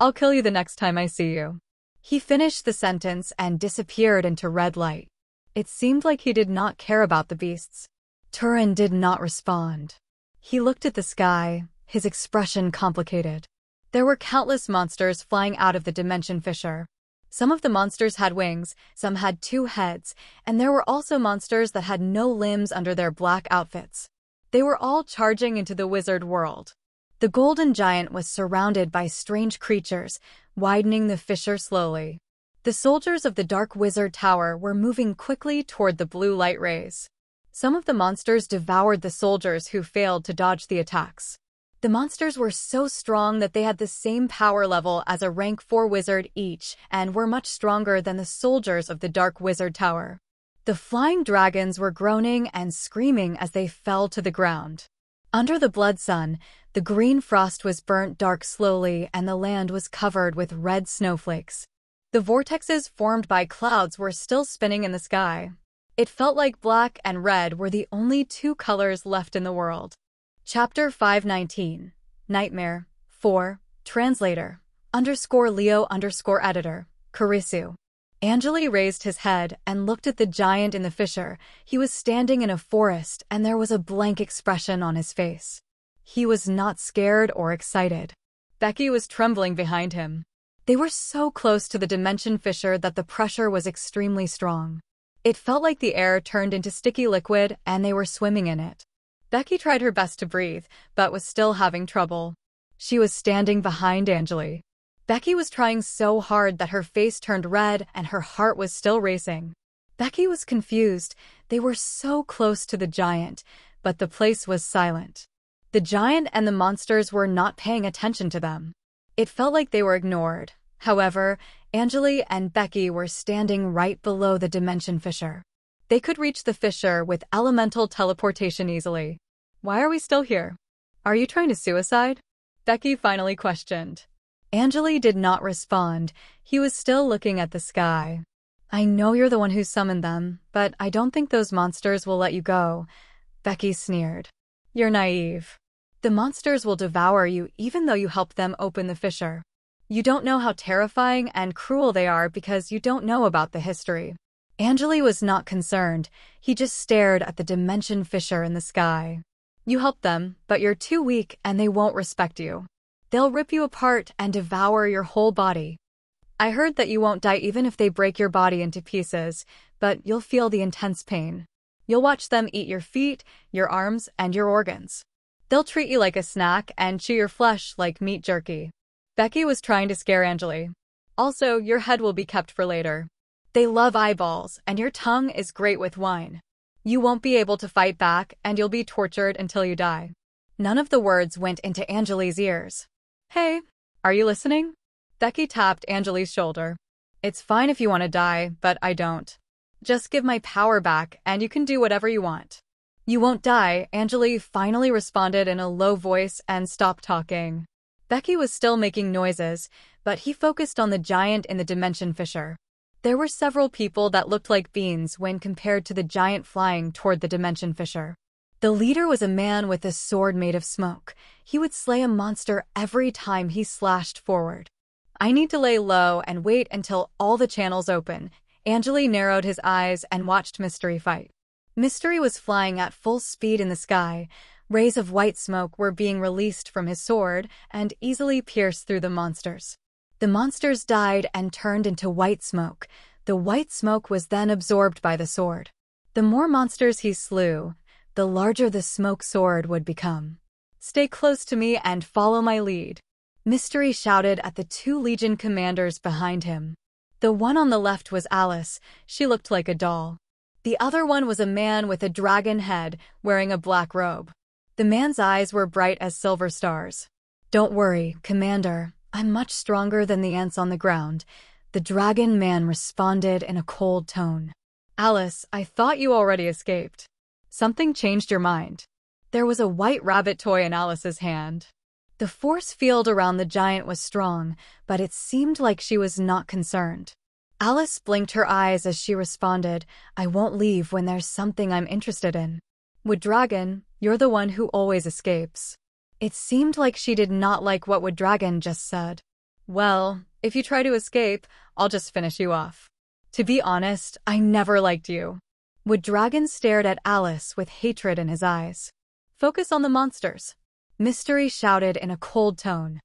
I'll kill you the next time I see you. He finished the sentence and disappeared into red light. It seemed like he did not care about the beasts. Turin did not respond. He looked at the sky, his expression complicated. There were countless monsters flying out of the dimension fissure. Some of the monsters had wings, some had two heads, and there were also monsters that had no limbs under their black outfits. They were all charging into the wizard world. The golden giant was surrounded by strange creatures, widening the fissure slowly. The soldiers of the Dark Wizard Tower were moving quickly toward the blue light rays. Some of the monsters devoured the soldiers who failed to dodge the attacks. The monsters were so strong that they had the same power level as a rank 4 wizard each and were much stronger than the soldiers of the Dark Wizard Tower. The flying dragons were groaning and screaming as they fell to the ground. Under the blood sun, the green frost was burnt dark slowly and the land was covered with red snowflakes. The vortexes formed by clouds were still spinning in the sky. It felt like black and red were the only two colors left in the world. Chapter 519 Nightmare 4 Translator underscore Leo underscore editor Karisu. Angeli raised his head and looked at the giant in the fissure. He was standing in a forest, and there was a blank expression on his face. He was not scared or excited. Becky was trembling behind him. They were so close to the dimension fissure that the pressure was extremely strong. It felt like the air turned into sticky liquid and they were swimming in it. Becky tried her best to breathe, but was still having trouble. She was standing behind Angeli. Becky was trying so hard that her face turned red and her heart was still racing. Becky was confused. They were so close to the giant, but the place was silent. The giant and the monsters were not paying attention to them. It felt like they were ignored. However, Angeli and Becky were standing right below the dimension fissure. They could reach the fissure with elemental teleportation easily. Why are we still here? Are you trying to suicide? Becky finally questioned. Angeli did not respond. He was still looking at the sky. I know you're the one who summoned them, but I don't think those monsters will let you go. Becky sneered. You're naive. The monsters will devour you even though you helped them open the fissure. You don't know how terrifying and cruel they are because you don't know about the history. Angeli was not concerned. He just stared at the dimension fissure in the sky. You help them, but you're too weak and they won't respect you. They'll rip you apart and devour your whole body. I heard that you won't die even if they break your body into pieces, but you'll feel the intense pain. You'll watch them eat your feet, your arms, and your organs. They'll treat you like a snack and chew your flesh like meat jerky. Becky was trying to scare Angeli. Also, your head will be kept for later. They love eyeballs, and your tongue is great with wine. You won't be able to fight back, and you'll be tortured until you die. None of the words went into Angelie's ears. Hey, are you listening? Becky tapped Angelie's shoulder. It's fine if you want to die, but I don't. Just give my power back, and you can do whatever you want. You won't die, Angelie finally responded in a low voice and stopped talking. Becky was still making noises, but he focused on the giant in the dimension fissure. There were several people that looked like beans when compared to the giant flying toward the Dimension fissure. The leader was a man with a sword made of smoke. He would slay a monster every time he slashed forward. I need to lay low and wait until all the channels open. Angeli narrowed his eyes and watched Mystery fight. Mystery was flying at full speed in the sky. Rays of white smoke were being released from his sword and easily pierced through the monsters. The monsters died and turned into white smoke. The white smoke was then absorbed by the sword. The more monsters he slew, the larger the smoke sword would become. Stay close to me and follow my lead. Mystery shouted at the two Legion commanders behind him. The one on the left was Alice. She looked like a doll. The other one was a man with a dragon head, wearing a black robe. The man's eyes were bright as silver stars. Don't worry, Commander, I'm much stronger than the ants on the ground, the dragon man responded in a cold tone. Alice, I thought you already escaped. Something changed your mind. There was a white rabbit toy in Alice's hand. The force field around the giant was strong, but it seemed like she was not concerned. Alice blinked her eyes as she responded, I won't leave when there's something I'm interested in. With Dragon, you're the one who always escapes. It seemed like she did not like what Wood Dragon just said. Well, if you try to escape, I'll just finish you off. To be honest, I never liked you. Wood Dragon stared at Alice with hatred in his eyes. Focus on the monsters. Mystery shouted in a cold tone.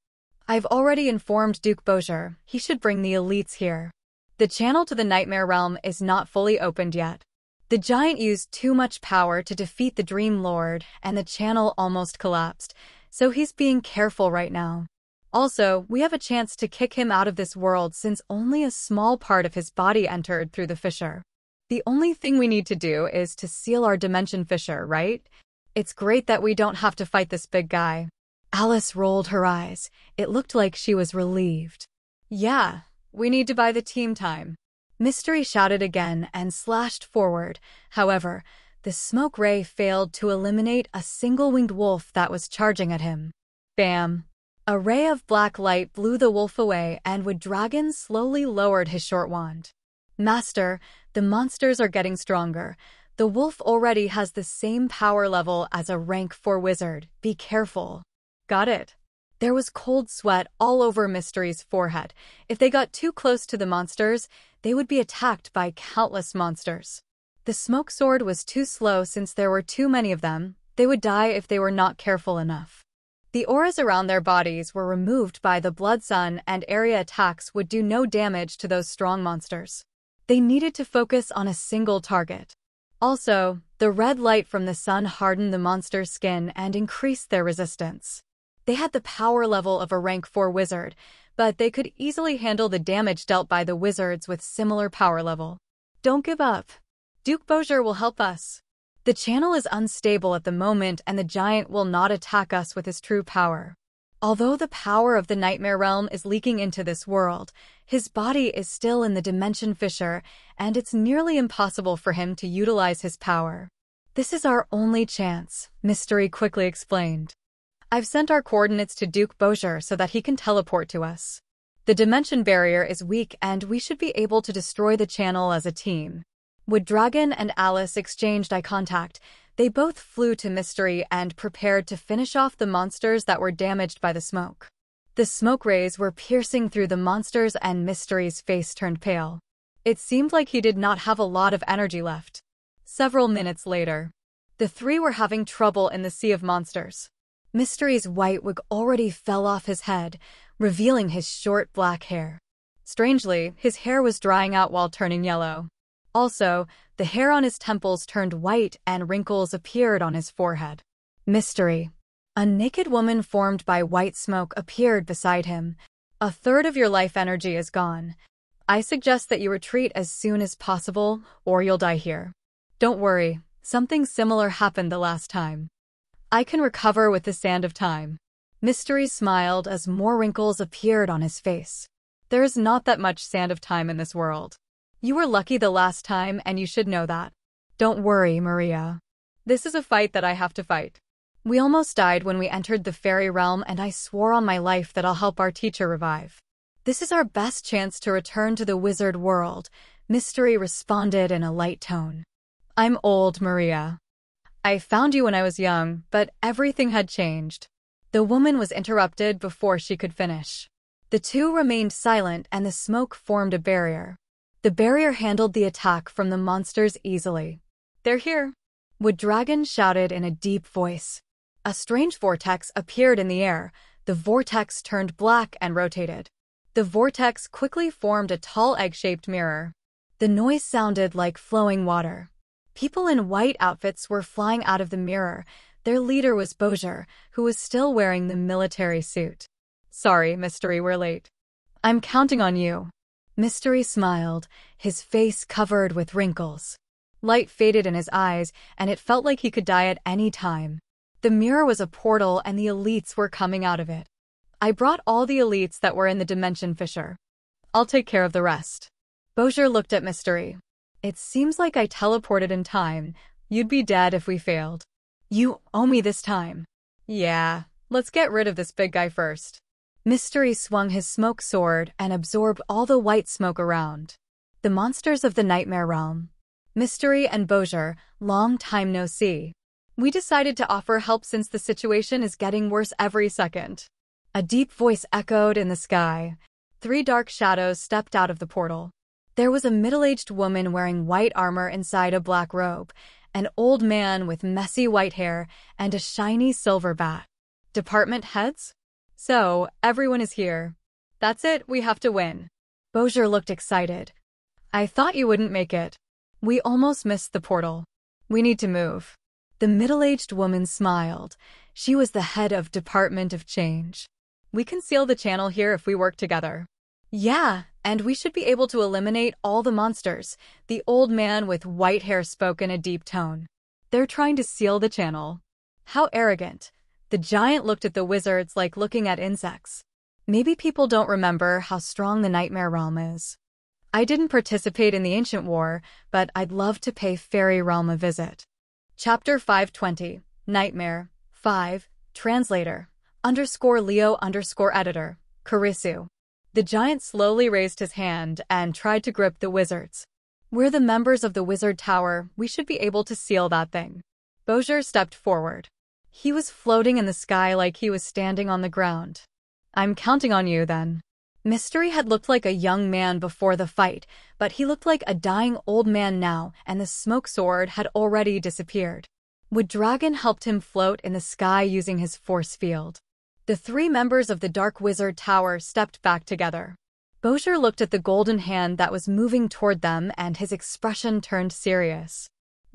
I've already informed Duke Bozier he should bring the elites here. The channel to the Nightmare Realm is not fully opened yet. The giant used too much power to defeat the Dream Lord, and the channel almost collapsed, so he's being careful right now. Also, we have a chance to kick him out of this world since only a small part of his body entered through the fissure. The only thing we need to do is to seal our dimension fissure, right? It's great that we don't have to fight this big guy. Alice rolled her eyes. It looked like she was relieved. Yeah, we need to buy the team time. Mystery shouted again and slashed forward. However, the smoke ray failed to eliminate a single winged wolf that was charging at him. Bam! A ray of black light blew the wolf away, and Wooddragon slowly lowered his short wand. Master, the monsters are getting stronger. The wolf already has the same power level as a rank 4 wizard. Be careful. Got it. There was cold sweat all over Mystery's forehead. If they got too close to the monsters, they would be attacked by countless monsters. The smoke sword was too slow since there were too many of them. They would die if they were not careful enough. The auras around their bodies were removed by the blood sun and area attacks would do no damage to those strong monsters. They needed to focus on a single target. Also, the red light from the sun hardened the monster's skin and increased their resistance. They had the power level of a rank 4 wizard, but they could easily handle the damage dealt by the wizards with similar power level. Don't give up. Duke Bozier will help us. The channel is unstable at the moment and the giant will not attack us with his true power. Although the power of the Nightmare Realm is leaking into this world, his body is still in the Dimension Fissure, and it's nearly impossible for him to utilize his power. This is our only chance, Mystery quickly explained. I've sent our coordinates to Duke Bozier so that he can teleport to us. The Dimension Barrier is weak and we should be able to destroy the channel as a team. Dragon and Alice exchanged eye contact. They both flew to Mystery and prepared to finish off the monsters that were damaged by the smoke. The smoke rays were piercing through the monsters and Mystery's face turned pale. It seemed like he did not have a lot of energy left. Several minutes later, the three were having trouble in the sea of monsters. Mystery's white wig already fell off his head, revealing his short black hair. Strangely, his hair was drying out while turning yellow. Also, the hair on his temples turned white and wrinkles appeared on his forehead. Mystery. A naked woman formed by white smoke appeared beside him. A third of your life energy is gone. I suggest that you retreat as soon as possible, or you'll die here. Don't worry, something similar happened the last time. I can recover with the sand of time. Mystery smiled as more wrinkles appeared on his face. There is not that much sand of time in this world. You were lucky the last time, and you should know that. Don't worry, Maria. This is a fight that I have to fight. We almost died when we entered the fairy realm, and I swore on my life that I'll help our teacher revive. This is our best chance to return to the wizard world, Mystery responded in a light tone. I'm old, Maria. I found you when I was young, but everything had changed. The woman was interrupted before she could finish. The two remained silent and the smoke formed a barrier. The barrier handled the attack from the monsters easily. They're here. Wood Dragon shouted in a deep voice. A strange vortex appeared in the air. The vortex turned black and rotated. The vortex quickly formed a tall egg-shaped mirror. The noise sounded like flowing water. People in white outfits were flying out of the mirror. Their leader was Bozier, who was still wearing the military suit. Sorry, Mystery, we're late. I'm counting on you, Mystery smiled, his face covered with wrinkles. Light faded in his eyes, and it felt like he could die at any time. The mirror was a portal, and the elites were coming out of it. I brought all the elites that were in the Dimension Fissure. I'll take care of the rest. Bozier looked at Mystery. It seems like I teleported in time. You'd be dead if we failed. You owe me this time. Yeah, let's get rid of this big guy first. Mystery swung his smoke sword and absorbed all the white smoke around. The monsters of the nightmare realm. Mystery and Bozier, long time no see. We decided to offer help since the situation is getting worse every second. A deep voice echoed in the sky. Three dark shadows stepped out of the portal. There was a middle-aged woman wearing white armor inside a black robe, an old man with messy white hair, and a shiny silver bat. Department heads? So, everyone is here. That's it, we have to win. Bozier looked excited. I thought you wouldn't make it. We almost missed the portal. We need to move. The middle-aged woman smiled. She was the head of Department of Change. We can seal the channel here if we work together. Yeah, and we should be able to eliminate all the monsters, the old man with white hair spoke in a deep tone. They're trying to seal the channel. How arrogant. The giant looked at the wizards like looking at insects. Maybe people don't remember how strong the nightmare realm is. I didn't participate in the ancient war, but I'd love to pay fairy realm a visit. Chapter 520 Nightmare 5 Translator underscore Leo underscore editor Karisu. The giant slowly raised his hand and tried to grip the wizards. We're the members of the wizard tower. We should be able to seal that thing. Bozier stepped forward. He was floating in the sky like he was standing on the ground. I'm counting on you, then. Mystery had looked like a young man before the fight, but he looked like a dying old man now, and the smoke sword had already disappeared. Would Dragon helped him float in the sky using his force field. The three members of the Dark Wizard Tower stepped back together. Bozier looked at the golden hand that was moving toward them, and his expression turned serious.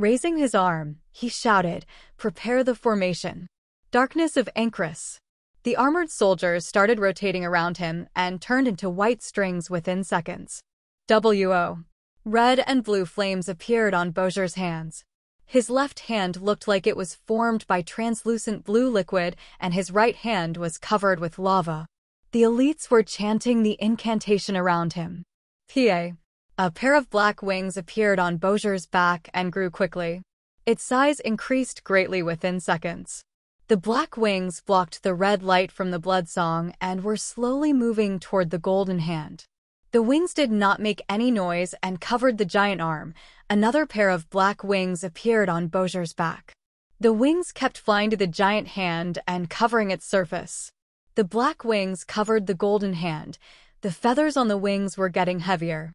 Raising his arm, he shouted, Prepare the formation. Darkness of Ancrus. The armored soldiers started rotating around him and turned into white strings within seconds. W.O. Red and blue flames appeared on Bozier's hands. His left hand looked like it was formed by translucent blue liquid, and his right hand was covered with lava. The elites were chanting the incantation around him. P.A. A pair of black wings appeared on Bozier's back and grew quickly. Its size increased greatly within seconds. The black wings blocked the red light from the blood song and were slowly moving toward the golden hand. The wings did not make any noise and covered the giant arm. Another pair of black wings appeared on Bozier's back. The wings kept flying to the giant hand and covering its surface. The black wings covered the golden hand. The feathers on the wings were getting heavier.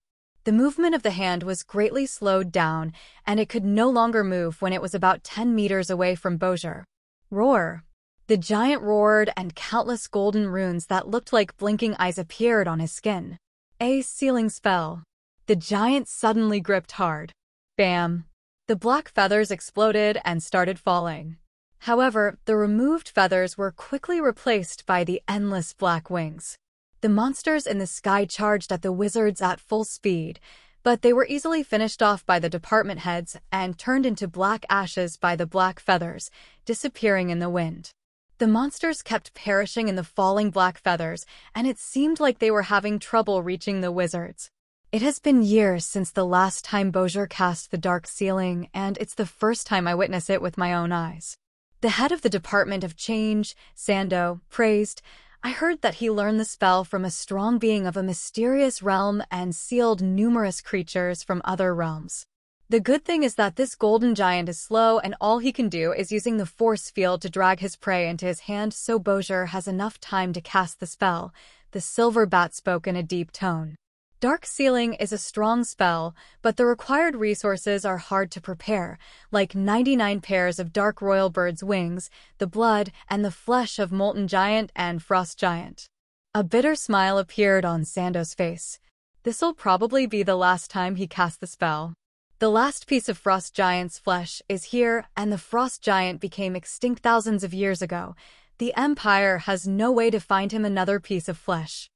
The movement of the hand was greatly slowed down, and it could no longer move when it was about 10 meters away from Bozier. Roar. The giant roared, and countless golden runes that looked like blinking eyes appeared on his skin. A ceilings fell. The giant suddenly gripped hard. Bam. The black feathers exploded and started falling. However, the removed feathers were quickly replaced by the endless black wings. The monsters in the sky charged at the wizards at full speed, but they were easily finished off by the department heads and turned into black ashes by the black feathers, disappearing in the wind. The monsters kept perishing in the falling black feathers, and it seemed like they were having trouble reaching the wizards. It has been years since the last time Bozier cast the dark ceiling, and it's the first time I witness it with my own eyes. The head of the Department of Change, Sando, praised I heard that he learned the spell from a strong being of a mysterious realm and sealed numerous creatures from other realms. The good thing is that this golden giant is slow and all he can do is using the force field to drag his prey into his hand so Bozier has enough time to cast the spell, the silver bat spoke in a deep tone. Dark Sealing is a strong spell, but the required resources are hard to prepare, like 99 pairs of Dark Royal Bird's wings, the blood, and the flesh of Molten Giant and Frost Giant. A bitter smile appeared on Sando's face. This'll probably be the last time he cast the spell. The last piece of Frost Giant's flesh is here, and the Frost Giant became extinct thousands of years ago. The Empire has no way to find him another piece of flesh.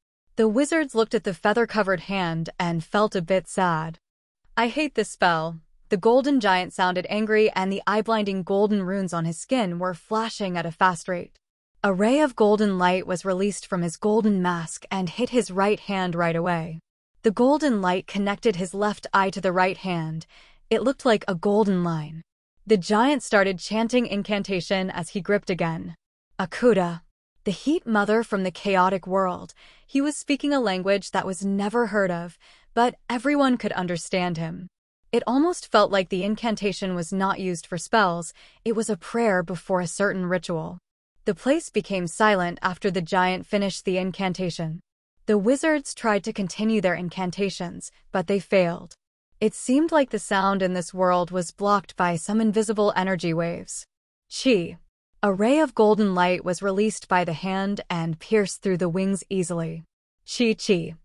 The wizards looked at the feather-covered hand and felt a bit sad. I hate this spell. The golden giant sounded angry and the eye-blinding golden runes on his skin were flashing at a fast rate. A ray of golden light was released from his golden mask and hit his right hand right away. The golden light connected his left eye to the right hand. It looked like a golden line. The giant started chanting incantation as he gripped again. Akuda, the Heat Mother from the Chaotic World. He was speaking a language that was never heard of, but everyone could understand him. It almost felt like the incantation was not used for spells, it was a prayer before a certain ritual. The place became silent after the giant finished the incantation. The wizards tried to continue their incantations, but they failed. It seemed like the sound in this world was blocked by some invisible energy waves. Chi, a ray of golden light was released by the hand and pierced through the wings easily. Chi Chi.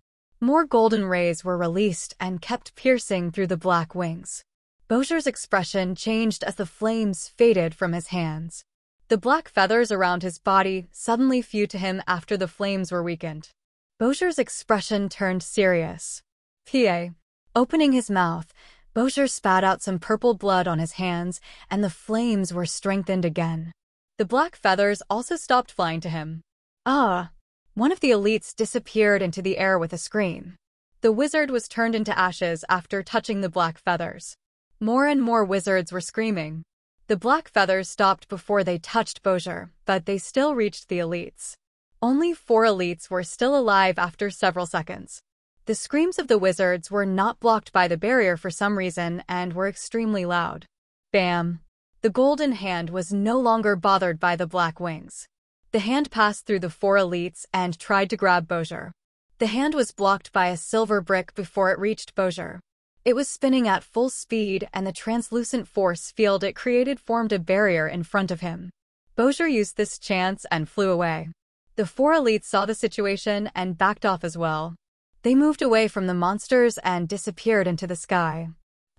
More golden rays were released and kept piercing through the black wings. Bosher's expression changed as the flames faded from his hands. The black feathers around his body suddenly flew to him after the flames were weakened. Bosher's expression turned serious. P.A. Opening his mouth, Bosher spat out some purple blood on his hands, and the flames were strengthened again. The black feathers also stopped flying to him. Ah! One of the elites disappeared into the air with a scream. The wizard was turned into ashes after touching the black feathers. More and more wizards were screaming. The black feathers stopped before they touched Bozier, but they still reached the elites. Only four elites were still alive after several seconds. The screams of the wizards were not blocked by the barrier for some reason and were extremely loud. Bam, the Golden Hand was no longer bothered by the Black Wings. The hand passed through the four elites and tried to grab Bozier. The hand was blocked by a silver brick before it reached Bozier. It was spinning at full speed, and the translucent force field it created formed a barrier in front of him. Bozier used this chance and flew away. The four elites saw the situation and backed off as well. They moved away from the monsters and disappeared into the sky.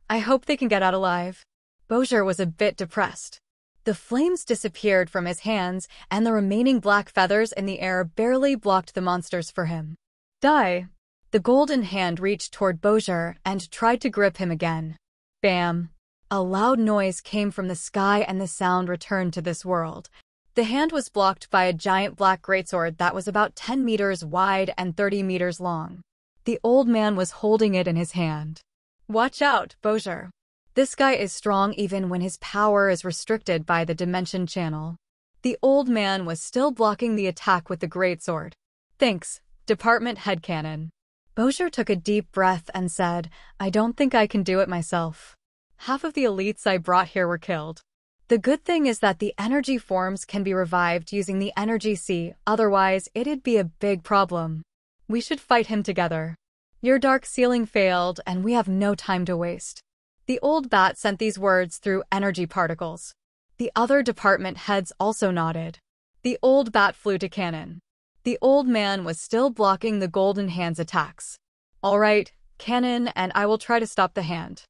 I hope they can get out alive. Bozier was a bit depressed. The flames disappeared from his hands, and the remaining black feathers in the air barely blocked the monsters for him. Die! The golden hand reached toward Bozier and tried to grip him again. Bam! A loud noise came from the sky and the sound returned to this world. The hand was blocked by a giant black greatsword that was about 10 meters wide and 30 meters long. The old man was holding it in his hand. Watch out, Bozier. This guy is strong even when his power is restricted by the dimension channel. The old man was still blocking the attack with the greatsword. Thanks, Department Headcanon. Bozier took a deep breath and said, I don't think I can do it myself. Half of the elites I brought here were killed. The good thing is that the energy forms can be revived using the energy sea, otherwise it'd be a big problem. We should fight him together. Your dark ceiling failed, and we have no time to waste. The old bat sent these words through energy particles. The other department heads also nodded. The old bat flew to Cannon. The old man was still blocking the Golden Hand's attacks. All right, Cannon and I will try to stop the hand.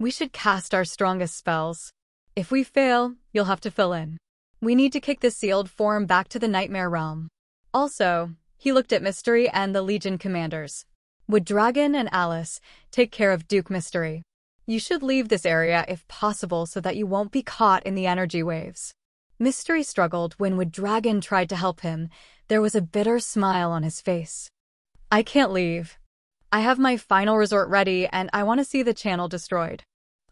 We should cast our strongest spells. If we fail, you'll have to fill in. We need to kick this sealed form back to the Nightmare Realm. Also, he looked at Mystery and the Legion commanders. Would Dragon and Alice take care of Duke Mystery? You should leave this area if possible so that you won't be caught in the energy waves. Mystery struggled when Wood Dragon tried to help him. There was a bitter smile on his face. I can't leave. I have my final resort ready and I want to see the channel destroyed.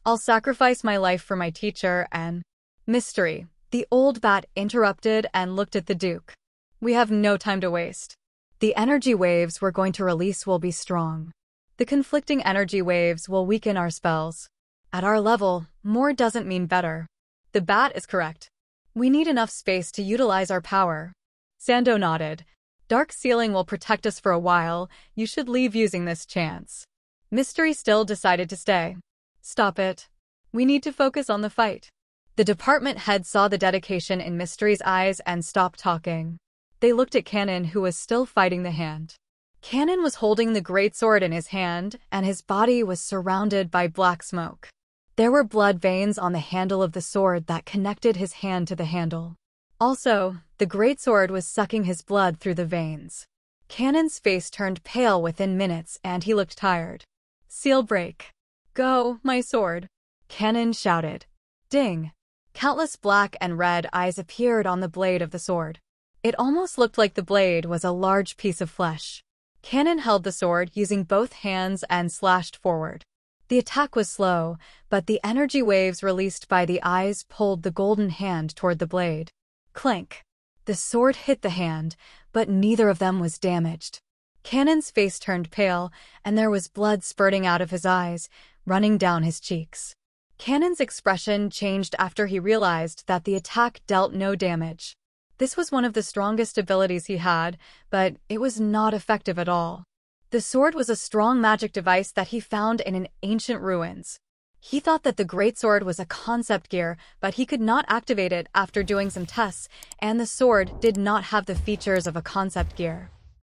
I'll sacrifice my life for my teacher and... Mystery. The old bat interrupted and looked at the Duke. We have no time to waste. The energy waves we're going to release will be strong. The conflicting energy waves will weaken our spells. At our level, more doesn't mean better. The bat is correct. We need enough space to utilize our power. Sando nodded. Dark Ceiling will protect us for a while. You should leave using this chance. Mystery still decided to stay. Stop it. We need to focus on the fight. The department head saw the dedication in Mystery's eyes and stopped talking. They looked at Cannon, who was still fighting the hand. Cannon was holding the great sword in his hand, and his body was surrounded by black smoke. There were blood veins on the handle of the sword that connected his hand to the handle. Also, the great sword was sucking his blood through the veins. Cannon's face turned pale within minutes, and he looked tired. Seal break. Go, my sword. Cannon shouted. Ding. Countless black and red eyes appeared on the blade of the sword. It almost looked like the blade was a large piece of flesh. Cannon held the sword using both hands and slashed forward. The attack was slow, but the energy waves released by the eyes pulled the golden hand toward the blade. Clank. The sword hit the hand, but neither of them was damaged. Cannon's face turned pale, and there was blood spurting out of his eyes, running down his cheeks. Cannon's expression changed after he realized that the attack dealt no damage. This was one of the strongest abilities he had, but it was not effective at all. The sword was a strong magic device that he found in an ancient ruins. He thought that the Great Sword was a concept gear, but he could not activate it after doing some tests, and the sword did not have the features of a concept gear.